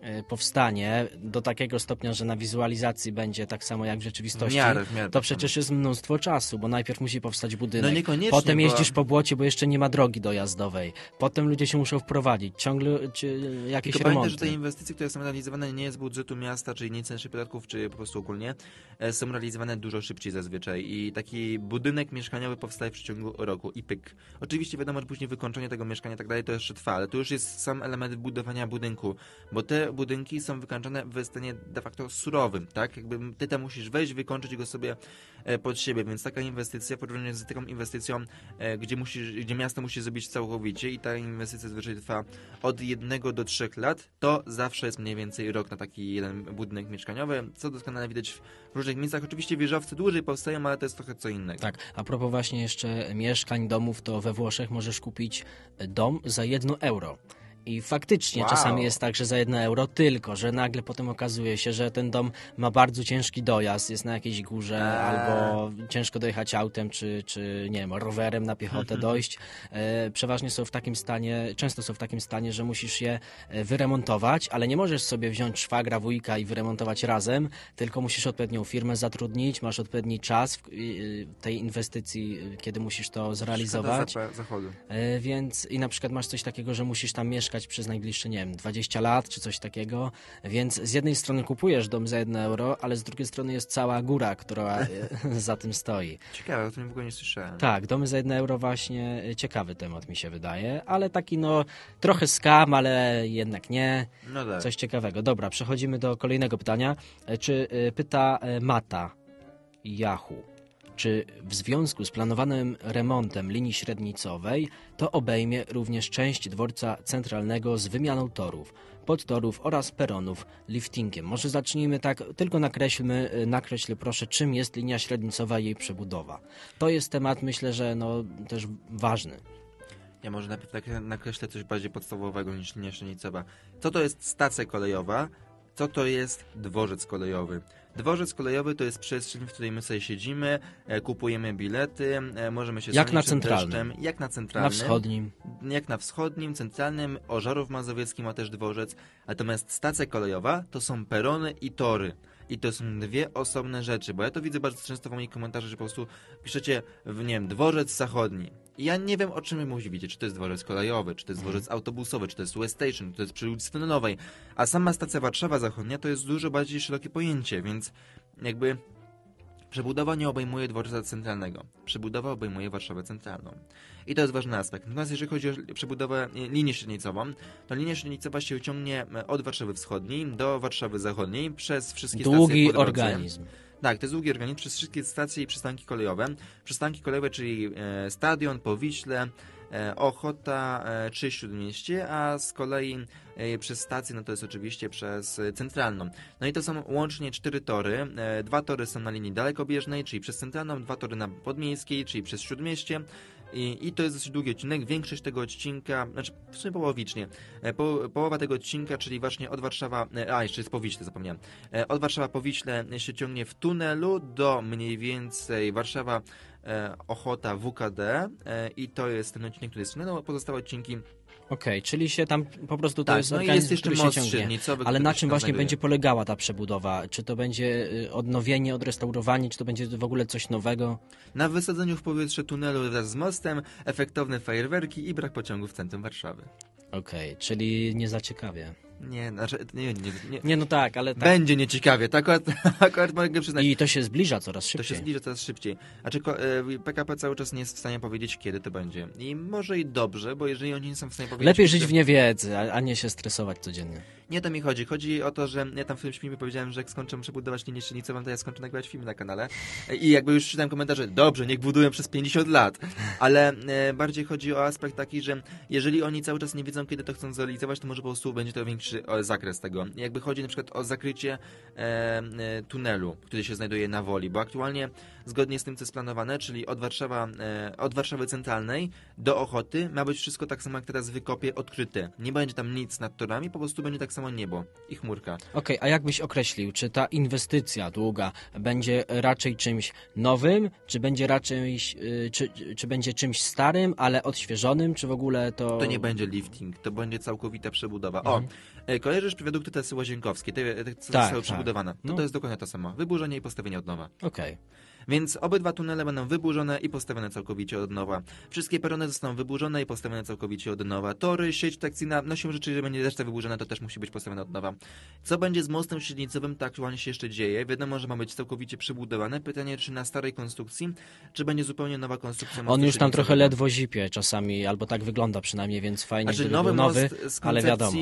E, powstanie do takiego stopnia, że na wizualizacji będzie tak samo jak w rzeczywistości, w miarę, w miarę, to przecież jest mnóstwo czasu, bo najpierw musi powstać budynek, no niekoniecznie, potem jeździsz bo... po błocie, bo jeszcze nie ma drogi dojazdowej, potem ludzie się muszą wprowadzić, ciągle czy, jakieś Tylko remonty. Pamiętaj, że te inwestycje, które są realizowane nie z budżetu miasta, czyli nie z podatków, czy po prostu ogólnie, e, są realizowane dużo szybciej zazwyczaj i taki budynek mieszkaniowy powstaje w przeciągu roku i pyk. Oczywiście wiadomo, że później wykończenie tego mieszkania i tak dalej to jeszcze trwa, ale to już jest sam element budowania budynku, bo te budynki są wykańczane w stanie de facto surowym, tak? Jakby ty tam musisz wejść, wykończyć go sobie e, pod siebie, więc taka inwestycja w porównaniu z taką inwestycją, e, gdzie, musisz, gdzie miasto musi zrobić całkowicie i ta inwestycja zazwyczaj trwa od jednego do trzech lat, to zawsze jest mniej więcej rok na taki jeden budynek mieszkaniowy, co doskonale widać w różnych miejscach. Oczywiście wieżowce dłużej powstają, ale to jest trochę co innego. Tak, a propos właśnie jeszcze mieszkań, domów, to we Włoszech możesz kupić dom za jedno euro. I faktycznie wow. czasami jest tak, że za jedno euro tylko, że nagle potem okazuje się, że ten dom ma bardzo ciężki dojazd, jest na jakiejś górze eee. albo ciężko dojechać autem czy, czy nie wiem, rowerem na piechotę dojść. E, przeważnie są w takim stanie, często są w takim stanie, że musisz je e, wyremontować, ale nie możesz sobie wziąć szwagra, wujka i wyremontować razem, tylko musisz odpowiednią firmę zatrudnić, masz odpowiedni czas w, e, tej inwestycji, e, kiedy musisz to zrealizować. za e, więc i na przykład masz coś takiego, że musisz tam mieszkać mieszkać przez najbliższe, nie wiem, 20 lat czy coś takiego. Więc z jednej strony kupujesz dom za 1 euro, ale z drugiej strony jest cała góra, która e, za tym stoi. Ciekawe, o tym w ogóle nie słyszałem. Tak, domy za 1 euro właśnie e, ciekawy temat mi się wydaje, ale taki no trochę skam, ale jednak nie. No tak. Coś ciekawego. Dobra, przechodzimy do kolejnego pytania. E, czy pyta Mata Yahoo? Czy w związku z planowanym remontem linii średnicowej to obejmie również część dworca centralnego z wymianą torów, podtorów oraz peronów liftingiem? Może zacznijmy tak, tylko nakreślmy, nakreślmy proszę, czym jest linia średnicowa i jej przebudowa. To jest temat myślę, że no, też ważny. Ja może najpierw tak nakreślę coś bardziej podstawowego niż linia średnicowa. Co to jest stacja kolejowa? Co to jest dworzec kolejowy? Dworzec kolejowy to jest przestrzeń, w której my sobie siedzimy, e, kupujemy bilety, e, możemy się Jak na centralnym. jak na centralnym. Na wschodnim. Jak na wschodnim, centralnym. Ożarów Mazowiecki ma też dworzec. Natomiast stacja kolejowa to są perony i tory. I to są dwie osobne rzeczy, bo ja to widzę bardzo często w moich komentarzach, że po prostu piszecie, w, niem dworzec zachodni. I ja nie wiem, o czym wy mówicie, czy to jest dworzec kolejowy, czy to jest mhm. dworzec autobusowy, czy to jest West Station, czy to jest przy ulicy A sama stacja Warszawa Zachodnia to jest dużo bardziej szerokie pojęcie, więc jakby Przebudowa nie obejmuje dworca centralnego. Przebudowa obejmuje Warszawę Centralną. I to jest ważny aspekt. Natomiast jeżeli chodzi o przebudowę e, linii średnicową, to linia średnicowa się ciągnie e, od Warszawy Wschodniej do Warszawy Zachodniej przez wszystkie Długi stacje Długi organizm. Tak, to jest długi organizm przez wszystkie stacje i przystanki kolejowe. Przystanki kolejowe, czyli e, stadion, powiśle, E, Ochota e, czy Śródmieście, a z kolei e, przez stację, no to jest oczywiście przez centralną. No i to są łącznie cztery tory. Dwa tory są na linii dalekobieżnej, czyli przez centralną, dwa tory na podmiejskiej, czyli przez Śródmieście. I, I, to jest dosyć długi odcinek. Większość tego odcinka, znaczy w sumie połowicznie, po, połowa tego odcinka, czyli właśnie od Warszawa, a jeszcze jest Powiśle, zapomniałem. Od Warszawa Powiśle się ciągnie w tunelu do mniej więcej Warszawa E, ochota WKD e, i to jest ten odcinek, który No pozostałe odcinki Okej, okay, czyli się tam po prostu tak, to jest no organizm, jest jeszcze który most się ciągnie. Ale na czym właśnie będzie polegała ta przebudowa? Czy to będzie y, odnowienie, odrestaurowanie, czy to będzie w ogóle coś nowego? Na wysadzeniu w powietrze tunelu wraz z mostem, efektowne fajerwerki i brak pociągów w centrum Warszawy. Okej, okay, czyli nie zaciekawie. Nie, znaczy, nie, nie, nie. nie no tak, ale tak. Będzie nieciekawie, tak akurat, akurat mogę przyznać. I to się zbliża coraz szybciej. To się zbliża coraz szybciej. Znaczy PKP e, cały czas nie jest w stanie powiedzieć, kiedy to będzie. I może i dobrze, bo jeżeli oni nie są w stanie powiedzieć... Lepiej żyć w niewiedzy, a, a nie się stresować codziennie. Nie to mi chodzi. Chodzi o to, że ja tam w tym filmie powiedziałem, że jak skończę, muszę budować linię szczelnicową, to ja skończę nagrywać filmy na kanale. I jakby już czytałem komentarze, dobrze, niech budują przez 50 lat. Ale e, bardziej chodzi o aspekt taki, że jeżeli oni cały czas nie wiedzą, kiedy to chcą zrealizować, to może po prostu będzie to większy znaczy, zakres tego. Jakby chodzi na przykład o zakrycie e, tunelu, który się znajduje na woli, bo aktualnie zgodnie z tym, co jest planowane, czyli od, Warszawa, e, od Warszawy Centralnej do Ochoty ma być wszystko tak samo jak teraz wykopie odkryte. Nie będzie tam nic nad torami, po prostu będzie tak samo niebo i chmurka. Okej, okay, a jak byś określił, czy ta inwestycja długa będzie raczej czymś nowym, czy będzie raczej, e, czy, czy będzie czymś starym, ale odświeżonym, czy w ogóle to... To nie będzie lifting, to będzie całkowita przebudowa. Mhm. O, e, kojarzysz wiadukty te łazienkowskie, te, te, te tak, tak. przebudowane. To, no. to jest dokładnie to samo. Wyburzenie i postawienie od nowa. Okej. Okay. Więc obydwa tunele będą wyburzone i postawione całkowicie od nowa. Wszystkie perony zostaną wyburzone i postawione całkowicie od nowa. Tory, sieć trakcyjna, no się rzeczy, że będzie reszta wyburzona, to też musi być postawione od nowa. Co będzie z mostem średnicowym, tak aktualnie się jeszcze dzieje. Wiadomo, że ma być całkowicie przebudowane. Pytanie, czy na starej konstrukcji, czy będzie zupełnie nowa konstrukcja On już tam trochę ledwo zipie czasami, albo tak wygląda przynajmniej, więc fajnie, znaczy, nowy, nowy ale wiadomo.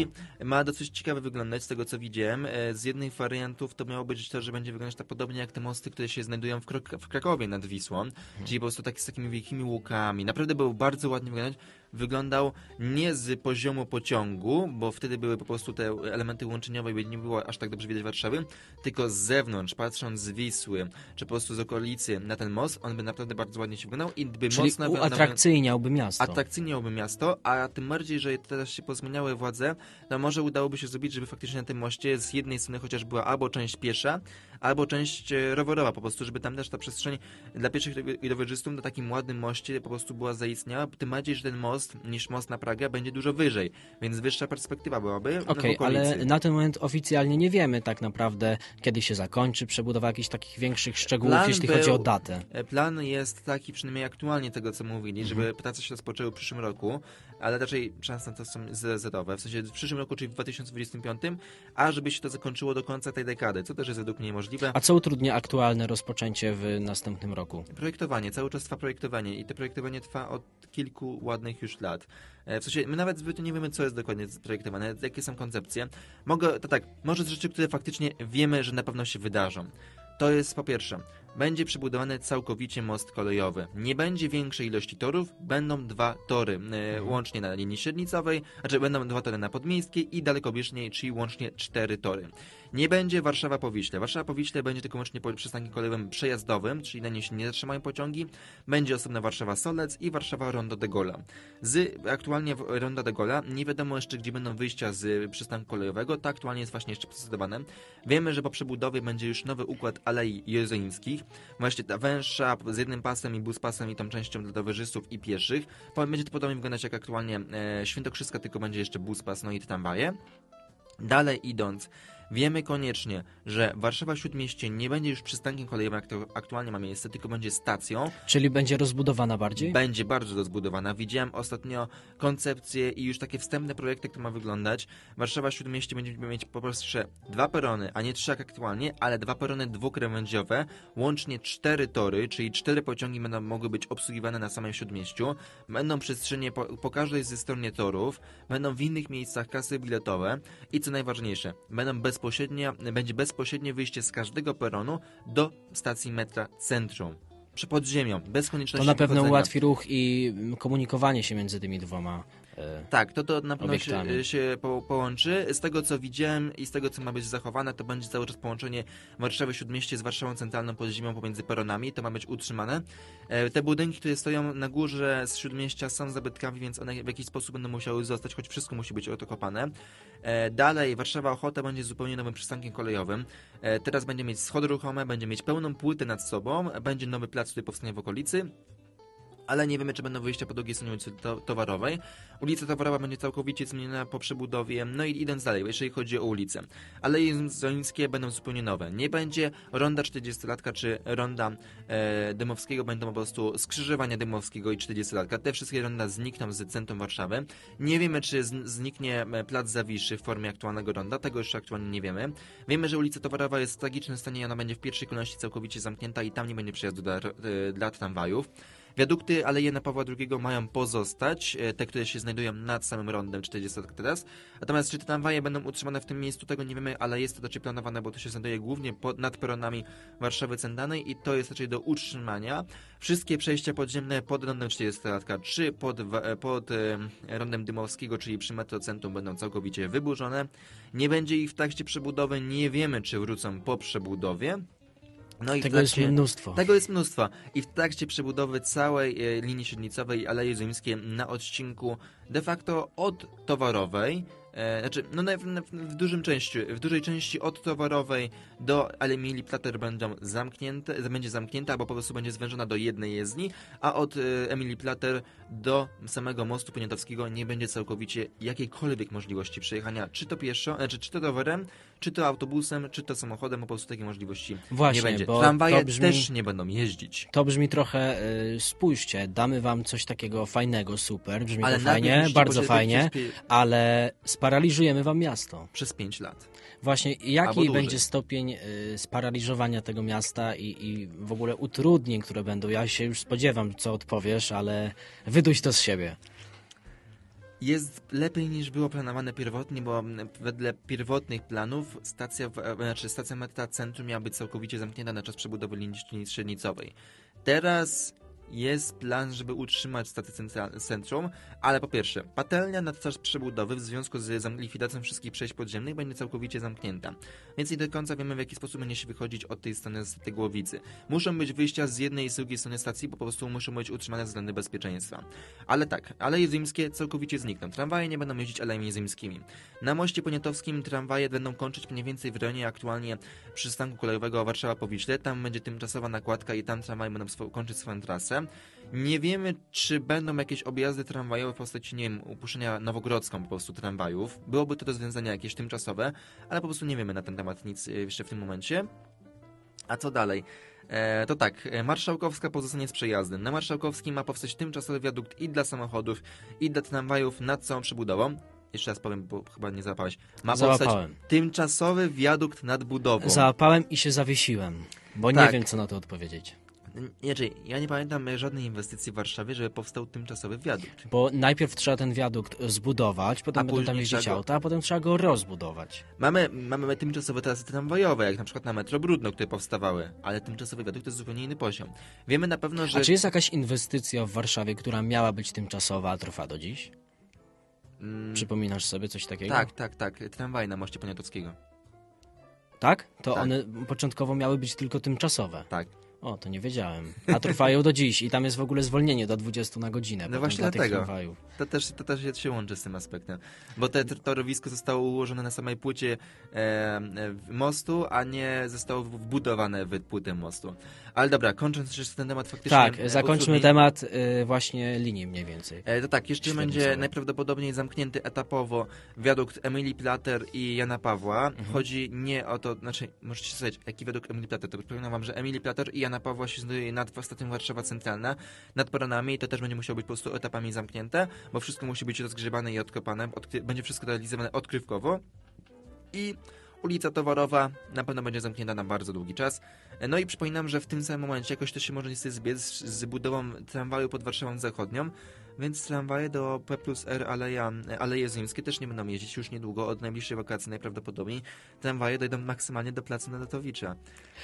ma dosyć ciekawe wyglądać, z tego co widziałem. E, z jednej wariantów to miało być to, że będzie wyglądać tak podobnie jak te mosty, które się znajdują w krok w Krakowie nad Wisłą, gdzie mhm. po prostu tak, z takimi wielkimi łukami. Naprawdę było bardzo ładnie wyglądać wyglądał nie z poziomu pociągu, bo wtedy były po prostu te elementy łączeniowe i nie było aż tak dobrze widać Warszawy, tylko z zewnątrz, patrząc z Wisły, czy po prostu z okolicy na ten most, on by naprawdę bardzo ładnie się wyglądał i by Czyli mocno... uatrakcyjniałby miasto. Atrakcyjniałby miasto, a tym bardziej, że teraz się pozmieniały władze, no może udałoby się zrobić, żeby faktycznie na tym moście z jednej strony chociaż była albo część piesza, albo część e, rowerowa po prostu, żeby tam też ta przestrzeń dla pieszych i rowerzystów na takim ładnym moście po prostu była zaistniała, tym bardziej, że ten most most niż most na Pragę będzie dużo wyżej, więc wyższa perspektywa byłaby. Okej, okay, ale na ten moment oficjalnie nie wiemy tak naprawdę, kiedy się zakończy przebudowa jakichś takich większych szczegółów, plan jeśli był, chodzi o datę. E, plan jest taki, przynajmniej aktualnie tego, co mówili, żeby prace mhm. się rozpoczęły w przyszłym roku ale raczej szanse to są zerowe. W sensie w przyszłym roku, czyli w 2025, a żeby się to zakończyło do końca tej dekady, co też jest według mnie niemożliwe. A co utrudnia aktualne rozpoczęcie w następnym roku? Projektowanie. Cały czas trwa projektowanie i to projektowanie trwa od kilku ładnych już lat. E, w sensie my nawet zbyt nie wiemy, co jest dokładnie projektowane, jakie są koncepcje. Mogę, to tak, może z rzeczy, które faktycznie wiemy, że na pewno się wydarzą. To jest po pierwsze, będzie przebudowany całkowicie most kolejowy. Nie będzie większej ilości torów, będą dwa tory, e, mhm. łącznie na linii średnicowej, znaczy będą dwa tory na podmiejskiej i dalekobieżnej, czyli łącznie cztery tory. Nie będzie Warszawa Powiśle. Warszawa Powiśle będzie tylko łącznie przystankiem kolejowym przejazdowym, czyli na niej się nie zatrzymają pociągi. Będzie osobna Warszawa Solec i Warszawa Rondo de Gola. Z aktualnie Ronda de Gola nie wiadomo jeszcze, gdzie będą wyjścia z przystanku kolejowego. To aktualnie jest właśnie jeszcze procedowane. Wiemy, że po przebudowie będzie już nowy układ Alei Jerozolimskich. Właśnie ta węższa z jednym pasem i bus pasem i tą częścią dla towarzystów i pieszych. Będzie to podobnie wyglądać jak aktualnie e, Świętokrzyska, tylko będzie jeszcze bus pas, no i tramwaje. Dalej idąc, Wiemy koniecznie, że Warszawa Śródmieście nie będzie już przystankiem kolejowym, jak to aktualnie ma miejsce, tylko będzie stacją. Czyli będzie rozbudowana bardziej? Będzie bardzo rozbudowana. Widziałem ostatnio koncepcję i już takie wstępne projekty, jak to ma wyglądać. Warszawa Śródmieście będzie mieć po prostu dwa perony, a nie trzy jak aktualnie, ale dwa perony dwukrewędziowe, łącznie cztery tory, czyli cztery pociągi będą mogły być obsługiwane na samym Śródmieściu. Będą przestrzenie po, po każdej ze stronie torów, będą w innych miejscach kasy biletowe i co najważniejsze, będą bez będzie bezpośrednie wyjście z każdego peronu do stacji metra Centrum. Przy podziemią, bez konieczności To na pewno ułatwi ruch i komunikowanie się między tymi dwoma tak, to to na pewno się, się po, połączy. Z tego co widziałem i z tego co ma być zachowane, to będzie cały czas połączenie Warszawy Śródmieście z Warszawą Centralną pod ziemią pomiędzy peronami. To ma być utrzymane. E, te budynki, które stoją na górze z Śródmieścia są zabytkami, więc one w jakiś sposób będą musiały zostać, choć wszystko musi być otokopane. E, dalej Warszawa Ochota będzie zupełnie nowym przystankiem kolejowym. E, teraz będzie mieć schody ruchome, będzie mieć pełną płytę nad sobą, będzie nowy plac, który powstanie w okolicy ale nie wiemy, czy będą wyjścia po drugiej stronie ulicy to Towarowej. Ulica Towarowa będzie całkowicie zmieniona po przebudowie, no i idąc dalej, jeżeli chodzi o ulicę. Aleje Zolińskie będą zupełnie nowe. Nie będzie ronda 40-latka czy ronda e, Dymowskiego, będą po prostu skrzyżowania Dymowskiego i 40-latka. Te wszystkie ronda znikną z centrum Warszawy. Nie wiemy, czy zniknie e, plac Zawiszy w formie aktualnego ronda, tego jeszcze aktualnie nie wiemy. Wiemy, że ulica Towarowa jest w tragicznym stanie i ona będzie w pierwszej kolejności całkowicie zamknięta i tam nie będzie przejazdu dla, e, dla tramwajów. Wiadukty na Pawła II mają pozostać, e, te, które się znajdują nad samym rondem 40 teraz. Natomiast czy te tramwaje będą utrzymane w tym miejscu, tego nie wiemy, ale jest to raczej planowane, bo to się znajduje głównie pod, nad peronami Warszawy Cendanej i to jest raczej do utrzymania. Wszystkie przejścia podziemne pod rondem 40 czy pod, e, pod e, rondem Dymowskiego, czyli przy metrocentrum będą całkowicie wyburzone. Nie będzie ich w trakcie przebudowy, nie wiemy czy wrócą po przebudowie. No i tego trakcie, jest mnóstwo. Tego jest mnóstwo. I w trakcie przebudowy całej e, linii średnicowej Aleje Rzymskiej na odcinku de facto od towarowej, e, znaczy no na, na, w, dużym części, w dużej części od towarowej do Alemili Plater będą zamknięte, będzie zamknięta, albo po prostu będzie zwężona do jednej jezdni, a od e, Emilii Plater do samego mostu poniatowskiego nie będzie całkowicie jakiejkolwiek możliwości przejechania, czy to pieszo, znaczy czy to towarem czy to autobusem, czy to samochodem, po prostu takiej możliwości Właśnie, nie będzie. Bo Tramwaje brzmi, też nie będą jeździć. To brzmi trochę, y, spójrzcie, damy wam coś takiego fajnego, super, brzmi ale to fajnie, bardzo fajnie, ale sparaliżujemy wam miasto. Przez 5 lat. Właśnie, jaki będzie stopień y, sparaliżowania tego miasta i, i w ogóle utrudnień, które będą? Ja się już spodziewam, co odpowiesz, ale wyduś to z siebie jest lepiej niż było planowane pierwotnie, bo mm, wedle pierwotnych planów stacja, e, znaczy stacja metra centrum miała być całkowicie zamknięta na czas przebudowy linii średnicowej. Teraz jest plan, żeby utrzymać stację centrum, ale po pierwsze, patelnia na czas przebudowy w związku z likwidacją wszystkich przejść podziemnych będzie całkowicie zamknięta. Więc nie do końca wiemy, w jaki sposób będzie się wychodzić od tej strony z tej głowicy. Muszą być wyjścia z jednej i z drugiej strony stacji, bo po prostu muszą być utrzymane względy bezpieczeństwa. Ale tak, aleje zimskie całkowicie znikną. Tramwaje nie będą jeździć alejami zimskimi. Na moście poniatowskim tramwaje będą kończyć mniej więcej w rejonie aktualnie przystanku kolejowego Warszawa-Powiśle. Tam będzie tymczasowa nakładka i tam tramwaje będą kończyć swoją trasę. Nie wiemy, czy będą jakieś objazdy tramwajowe w postaci, nie wiem, upuszczenia nowogrodzką po prostu tramwajów. Byłoby to rozwiązanie jakieś tymczasowe, ale po prostu nie wiemy na ten temat nic e, jeszcze w tym momencie. A co dalej? E, to tak, e, marszałkowska pozostanie z przejazdem. Na marszałkowskim ma powstać tymczasowy wiadukt i dla samochodów, i dla tramwajów nad całą przebudową jeszcze raz powiem, bo chyba nie załapałeś. Ma Załapałem. powstać tymczasowy wiadukt nad budową. Załapałem i się zawiesiłem, bo tak. nie wiem, co na to odpowiedzieć. Inaczej, ja nie pamiętam żadnej inwestycji w Warszawie, żeby powstał tymczasowy wiadukt. Bo najpierw trzeba ten wiadukt zbudować, potem będą tam jeździć go... auta, a potem trzeba go rozbudować. Mamy, mamy tymczasowe trasy tramwajowe, jak na przykład na metro Brudno, które powstawały, ale tymczasowy wiadukt to jest zupełnie inny poziom. Wiemy na pewno, że... A czy jest jakaś inwestycja w Warszawie, która miała być tymczasowa, a trwa do dziś? Mm. Przypominasz sobie coś takiego? Tak, tak, tak. Tramwaj na moście Poniatowskiego. Tak? To tak. one początkowo miały być tylko tymczasowe. Tak. O, to nie wiedziałem. A trwają do dziś i tam jest w ogóle zwolnienie do 20 na godzinę. No właśnie dlatego. To też, to też się łączy z tym aspektem. Bo te torowisko zostało ułożone na samej płycie e, mostu, a nie zostało wbudowane w płytę mostu. Ale dobra, kończąc jeszcze ten temat faktycznie. Tak, e, zakończmy temat y, właśnie linii mniej więcej. E, to tak, jeszcze będzie sobie. najprawdopodobniej zamknięty etapowo wiadukt Emilii Plater i Jana Pawła. Mhm. Chodzi nie o to, znaczy możecie sobie jaki wiadukt Emilii Plater, to przypominam wam, że Emilii Plater i Jana Pawła się znajduje nad ostatnim Warszawa Centralna, nad Poranami, to też będzie musiało być po prostu etapami zamknięte, bo wszystko musi być rozgrzebane i odkopane, będzie wszystko realizowane odkrywkowo. I ulica towarowa na pewno będzie zamknięta na bardzo długi czas. No i przypominam, że w tym samym momencie jakoś to się może niestety zbiec z budową tramwaju pod Warszawą Zachodnią, więc tramwaje do P plus R Aleja, Aleje Rzymskie też nie będą jeździć już niedługo, od najbliższej wakacji najprawdopodobniej tramwaje dojdą maksymalnie do placu Nadatowicza.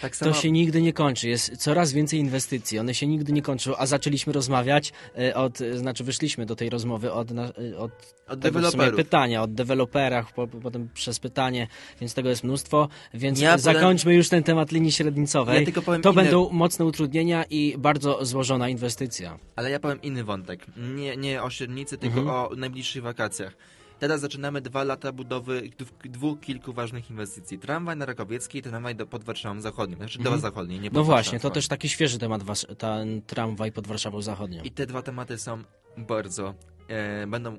Tak samo... To się nigdy nie kończy, jest coraz więcej inwestycji, one się nigdy nie kończą, a zaczęliśmy rozmawiać e, od, e, znaczy wyszliśmy do tej rozmowy od, e, od od tak, deweloperów. pytania, od deweloperach, po, po, potem przez pytanie, więc tego jest mnóstwo. Więc ja zakończmy podam... już ten temat linii średnicowej. Ja tylko powiem to będą mocne utrudnienia i bardzo złożona inwestycja. Ale ja powiem inny wątek. Nie, nie o średnicy, tylko mhm. o najbliższych wakacjach. Teraz zaczynamy dwa lata budowy dwóch kilku ważnych inwestycji. Tramwaj na Rakowieckiej i tramwaj do, pod Warszawą Zachodnią. Znaczy mhm. do Zachodniej, nie No właśnie, to też taki świeży temat, ten tramwaj pod Warszawą Zachodnią. I te dwa tematy są bardzo, e, będą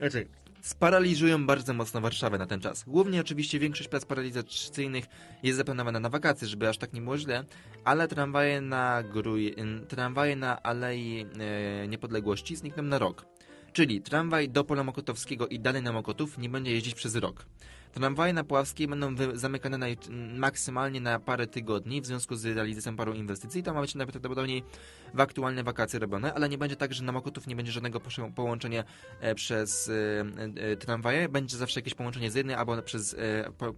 raczej sparaliżują bardzo mocno Warszawę na ten czas. Głównie oczywiście większość prac paralizacyjnych jest zaplanowana na wakacje, żeby aż tak nie było źle, ale tramwaje na, gruj, tramwaje na Alei e, Niepodległości znikną na rok. Czyli tramwaj do Pola Mokotowskiego i dalej na Mokotów nie będzie jeździć przez rok. Tramwaje na Puławskiej będą zamykane na, maksymalnie na parę tygodni w związku z realizacją paru inwestycji. To ma być najprawdopodobniej w aktualne wakacje robione, ale nie będzie tak, że na Mokotów nie będzie żadnego połączenia e, przez e, e, tramwaje. Będzie zawsze jakieś połączenie z jednej albo przez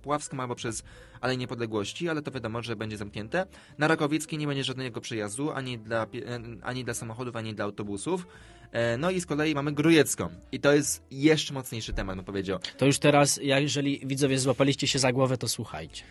Puławską, albo przez Alej Niepodległości, ale to wiadomo, że będzie zamknięte. Na Rakowickiej nie będzie żadnego przejazdu ani dla, ani dla samochodów, ani dla autobusów. E, no i z kolei mamy Grujecką. I to jest jeszcze mocniejszy temat, no powiedział. To już teraz, jeżeli widzowie złapaliście się za głowę, to słuchajcie.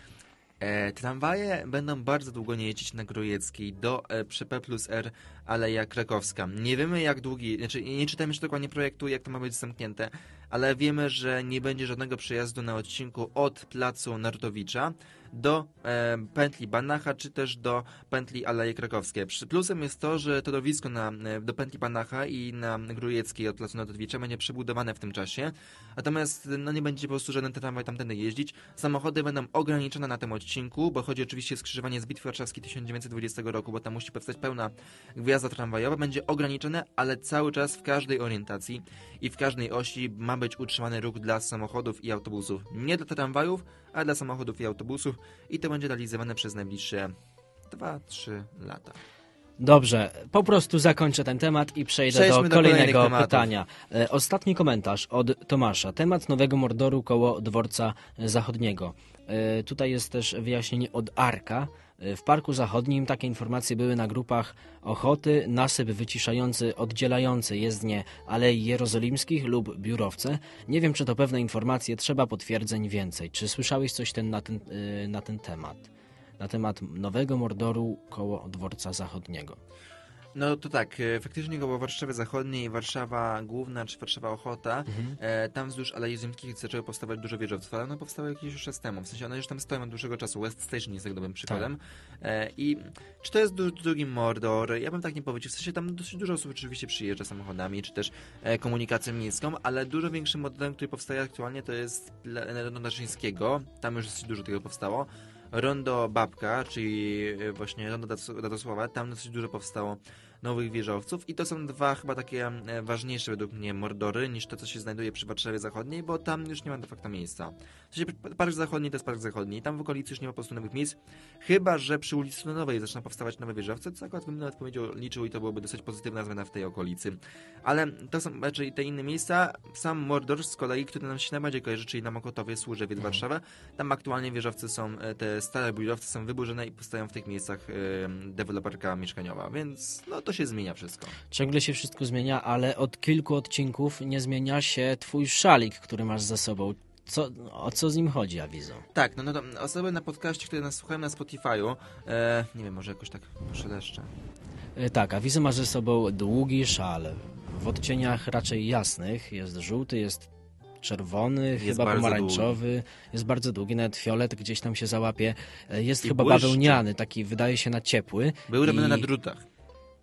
E, tramwaje będą bardzo długo nie jeździć na Grujeckiej do e, przy P plus R Aleja Krakowska. Nie wiemy jak długi, znaczy nie czytamy jeszcze dokładnie projektu, jak to ma być zamknięte, ale wiemy, że nie będzie żadnego przejazdu na odcinku od placu Nartowicza do e, pętli Banacha, czy też do pętli Aleje Krakowskie. Plusem jest to, że torowisko na, e, do pętli Banacha i na Grujeckiej od Placu Notowicza będzie przebudowane w tym czasie, natomiast no, nie będzie po prostu żaden tramwaj tamtędy jeździć. Samochody będą ograniczone na tym odcinku, bo chodzi oczywiście o skrzyżowanie z Bitwy Warszawskiej 1920 roku, bo tam musi powstać pełna gwiazda tramwajowa. Będzie ograniczone, ale cały czas w każdej orientacji i w każdej osi ma być utrzymany ruch dla samochodów i autobusów. Nie dla tramwajów, a dla samochodów i autobusów i to będzie realizowane przez najbliższe 2-3 lata. Dobrze, po prostu zakończę ten temat i przejdę Przejdźmy do, do kolejnego pytania. E, ostatni komentarz od Tomasza. Temat nowego mordoru koło dworca zachodniego. E, tutaj jest też wyjaśnienie od Arka, w Parku Zachodnim takie informacje były na grupach Ochoty, nasyp wyciszający, oddzielający jezdnie Alei Jerozolimskich lub Biurowce. Nie wiem, czy to pewne informacje, trzeba potwierdzeń więcej. Czy słyszałeś coś ten, na, ten, y, na ten temat? Na temat nowego mordoru koło dworca zachodniego. No to tak, e, faktycznie go było Warszawy Zachodniej, Warszawa Główna czy Warszawa Ochota. Mhm. E, tam wzdłuż Alei Rzymskich zaczęły powstawać dużo wieżowce, ale one powstały jakieś już czas temu. W sensie one już tam stoją od dłuższego czasu. West Station jest tak dobrym przykładem. Tak. E, I czy to jest du drugi Mordor? Ja bym tak nie powiedział. W sensie tam dosyć dużo osób oczywiście przyjeżdża samochodami, czy też e, komunikacją miejską, ale dużo większym modelem, który powstaje aktualnie, to jest Leonardo Daszyńskiego. Tam już dosyć dużo tego powstało. Rondo Babka, czyli e, właśnie Rondo Datosłowa, tam dosyć dużo powstało nowych wieżowców i to są dwa chyba takie e, ważniejsze według mnie mordory niż to, co się znajduje przy Warszawie Zachodniej, bo tam już nie ma de facto miejsca. Park Zachodni to jest Park Zachodni tam w okolicy już nie ma po prostu nowych miejsc, chyba, że przy ulicy Sunowej zaczyna powstawać nowe wieżowce, co akurat bym nawet powiedział, liczył i to byłoby dosyć pozytywna zmiana w tej okolicy. Ale to są raczej te inne miejsca. Sam Mordor z kolei, który nam się najbardziej kojarzy, czyli na Mokotowie, Służewiec, mhm. Warszawa, tam aktualnie wieżowce są, e, te stare budowce są wyburzone i powstają w tych miejscach y, deweloperka mieszkaniowa, więc no to się zmienia wszystko. Ciągle się wszystko zmienia, ale od kilku odcinków nie zmienia się twój szalik, który masz za sobą co, o co z nim chodzi, Awizo? Tak, no, no to osoby na podcaście, które nas słuchają na Spotify'u, e, nie wiem, może jakoś tak szeleszczę. E, tak, Awizo ma ze sobą długi szal. W odcieniach raczej jasnych, jest żółty, jest czerwony, jest chyba pomarańczowy, długi. jest bardzo długi, nawet fiolet gdzieś tam się załapie. E, jest I chyba błyszczy. bawełniany, taki wydaje się na ciepły. Był robiony na drutach.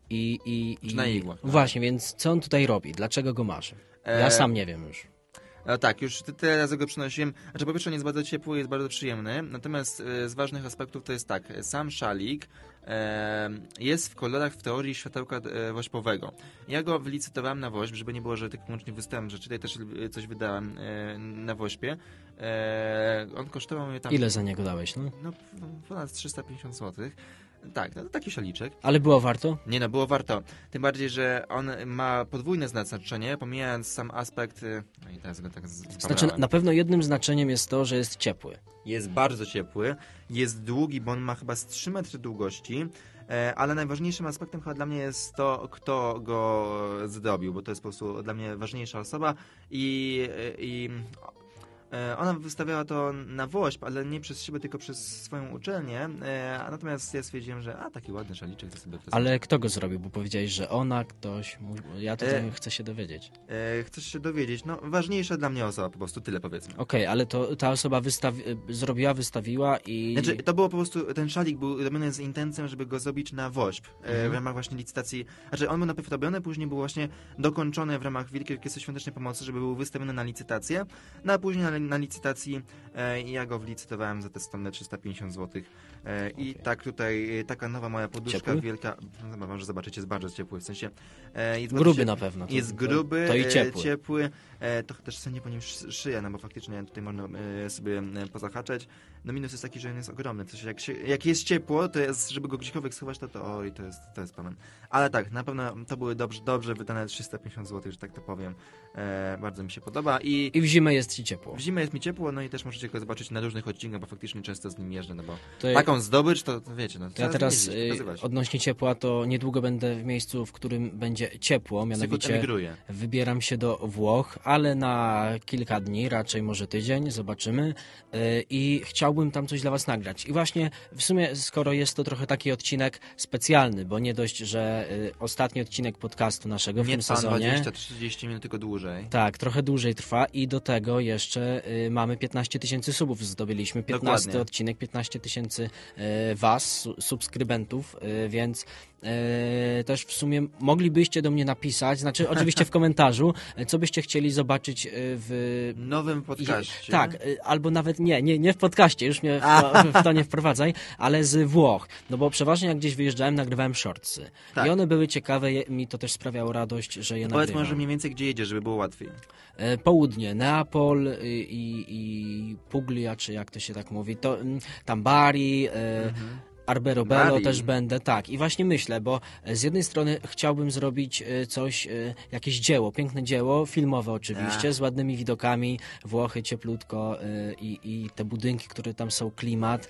I, i, i, na igłach. Tak? Właśnie, więc co on tutaj robi? Dlaczego go masz? E, ja sam nie wiem już. A, e, tak, już tyle razy go przynosiłem. Znaczy, po pierwsze, on jest bardzo ciepły, jest bardzo przyjemny. Natomiast e, z ważnych aspektów to jest tak, e, sam szalik jest w kolorach w teorii światełka wośpowego. Ja go wylicytowałem na wośp, żeby nie było, że tylko łącznie wystałem, że tutaj też coś wydałem na wośpie. on kosztował mnie tam... Ile za niego dałeś, no? No, ponad 350 złotych. Tak, no to taki szaliczek. Ale było warto? Nie no, było warto. Tym bardziej, że on ma podwójne znaczenie, pomijając sam aspekt... Y, no i teraz go tak znaczy, Na pewno jednym znaczeniem jest to, że jest ciepły. Jest bardzo ciepły, jest długi, bo on ma chyba z 3 metry długości, e, ale najważniejszym aspektem chyba dla mnie jest to, kto go zdobił, bo to jest po prostu dla mnie ważniejsza osoba i, i E, ona wystawiała to na WOŚP, ale nie przez siebie, tylko przez swoją uczelnię. E, natomiast ja stwierdziłem, że a, taki ładny szaliczek to sobie Ale kto go zrobił? Bo powiedziałeś, że ona, ktoś. Ja tutaj e, chcę się dowiedzieć. E, chcesz się dowiedzieć. No, ważniejsza dla mnie osoba, po prostu tyle powiedzmy. Okej, okay, ale to ta osoba wystawi e, zrobiła, wystawiła i... Znaczy, to było po prostu, ten szalik był robiony z intencją, żeby go zrobić na WOŚP. Mhm. W ramach właśnie licytacji. Znaczy, on był najpierw robiony, później był właśnie dokończony w ramach Wielkiej Orkiestry Świątecznej Pomocy, żeby był wystawiony na licytację. No, a później na na licytacji e, i ja go wlicytowałem za te stamtąd 350 zł E, I tak tutaj, e, taka nowa moja poduszka ciepły? wielka, no, może zobaczycie, jest bardzo ciepły, w sensie... E, jest gruby się, na pewno. To, jest gruby, to, to i e, ciepły. E, ciepły e, to też sobie nie po nim szyję, no bo faktycznie tutaj można e, sobie pozahaczać. No minus jest taki, że on jest ogromny, coś jak, się, jak jest ciepło, to jest, żeby go gdziekolwiek schować, to, to oj, to jest, to jest problem. Ale tak, na pewno to były dobrze, dobrze wydane 350 zł, że tak to powiem. bardzo mi się podoba i... I w zimę jest ci ciepło. W zimę jest mi ciepło, no i też możecie go zobaczyć na różnych odcinkach, bo faktycznie często z nim jeżdżę, no bo to taką zdobycz, to, to wiecie. No, ja teraz y, odnośnie ciepła, to niedługo będę w miejscu, w którym będzie ciepło, mianowicie wybieram się do Włoch, ale na kilka dni, raczej może tydzień, zobaczymy y, i chciałbym tam coś dla was nagrać. I właśnie w sumie, skoro jest to trochę taki odcinek specjalny, bo nie dość, że y, ostatni odcinek podcastu naszego w nie tym sezonie... 20-30 minut, tylko dłużej. Tak, trochę dłużej trwa i do tego jeszcze mamy 15 tysięcy subów zdobyliśmy. 15 Dokładnie. odcinek, 15 tysięcy E, was, subskrybentów, e, więc e, też w sumie moglibyście do mnie napisać, znaczy oczywiście w komentarzu, e, co byście chcieli zobaczyć e, w... Nowym podcaście. tak, e, albo nawet nie, nie, nie w podcaście, już mnie w to, w to nie wprowadzaj, ale z Włoch, no bo przeważnie jak gdzieś wyjeżdżałem, nagrywałem shortsy. Tak. I one były ciekawe, mi to też sprawiało radość, że je Powiedz może mniej więcej, gdzie jedziesz, żeby było łatwiej. południe, Neapol i, i Puglia, czy jak to się tak mówi, to, mm, tam Bari, mhm. Arbero Bello też będę, tak. I właśnie myślę, bo z jednej strony chciałbym zrobić e, coś, e, jakieś dzieło, piękne dzieło, filmowe oczywiście, tak. z ładnymi widokami, Włochy, cieplutko e, i, i te budynki, które tam są, klimat,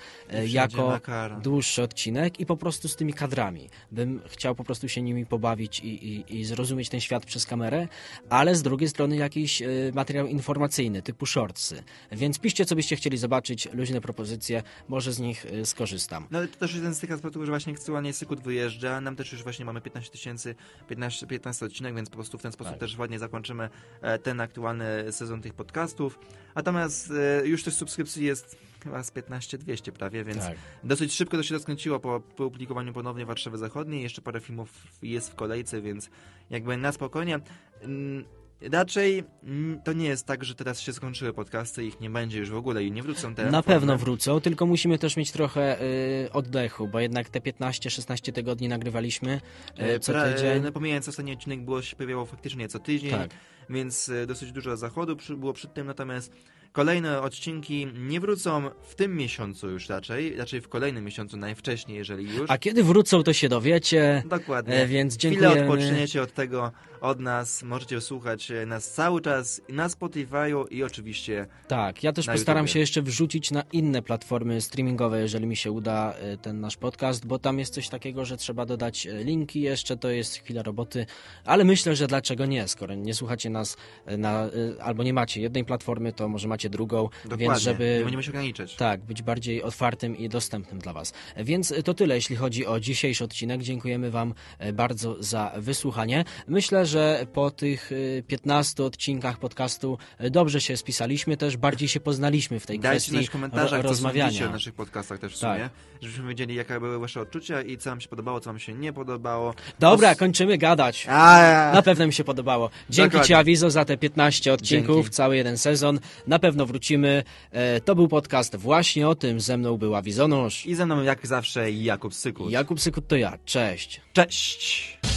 jako dłuższy odcinek i po prostu z tymi kadrami. Bym chciał po prostu się nimi pobawić i, i, i zrozumieć ten świat przez kamerę, ale z drugiej strony jakiś materiał informacyjny, typu shortsy. Więc piszcie, co byście chcieli zobaczyć, luźne propozycje, może z nich skorzystam. No, też jeden z tych aspektów, że właśnie aktualnie Sykut wyjeżdża, nam też już właśnie mamy 15 tysięcy, 15, 15 odcinek, więc po prostu w ten sposób tak. też ładnie zakończymy e, ten aktualny sezon tych podcastów. Natomiast e, już tych subskrypcji jest chyba z 15-200 prawie, więc tak. dosyć szybko to się rozkręciło po, po ponownie Warszawy Zachodniej. Jeszcze parę filmów jest w kolejce, więc jakby na spokojnie. Mm, Raczej mm, to nie jest tak, że teraz się skończyły podcasty, ich nie będzie już w ogóle i nie wrócą teraz. Na pewno wrócą, tylko musimy też mieć trochę y, oddechu, bo jednak te 15-16 tygodni nagrywaliśmy y, e, co pra, tydzień. No, pomijając ostatni odcinek, było się pojawiało faktycznie co tydzień, tak. więc y, dosyć dużo zachodu przy, było przed tym, natomiast Kolejne odcinki nie wrócą w tym miesiącu już raczej, raczej w kolejnym miesiącu najwcześniej, jeżeli już. A kiedy wrócą, to się dowiecie. Dokładnie. E, więc dziękujemy. Chwilę odpoczniecie od tego, od nas. Możecie słuchać e, nas cały czas na Spotify i oczywiście Tak, ja też postaram YouTube. się jeszcze wrzucić na inne platformy streamingowe, jeżeli mi się uda e, ten nasz podcast, bo tam jest coś takiego, że trzeba dodać e, linki jeszcze, to jest chwila roboty, ale myślę, że dlaczego nie, skoro nie słuchacie nas na, albo nie macie jednej platformy, to może macie macie drugą, Dokładnie. więc żeby... Nie będziemy się Tak, być bardziej otwartym i dostępnym dla Was. Więc to tyle, jeśli chodzi o dzisiejszy odcinek. Dziękujemy Wam e, bardzo za wysłuchanie. Myślę, że po tych 15 e, odcinkach podcastu e, dobrze się spisaliśmy, też bardziej się poznaliśmy w tej Dajcie kwestii Dajcie w komentarzach, ro rozmawiania. o naszych podcastach też w sumie, tak. żebyśmy wiedzieli, jakie były Wasze odczucia i co Wam się podobało, co Wam się nie podobało. Dobra, Os... kończymy gadać. a, a. Na pewno mi się podobało. Dzięki Dokładnie. Ci, Awizo, za te 15 odcinków, Dzięki. cały jeden sezon. Na pewno pewno wrócimy. E, to był podcast właśnie o tym. Ze mną była Wizonosz. I ze mną jak zawsze Jakub Sykut. Jakub Sykut to ja. Cześć. Cześć.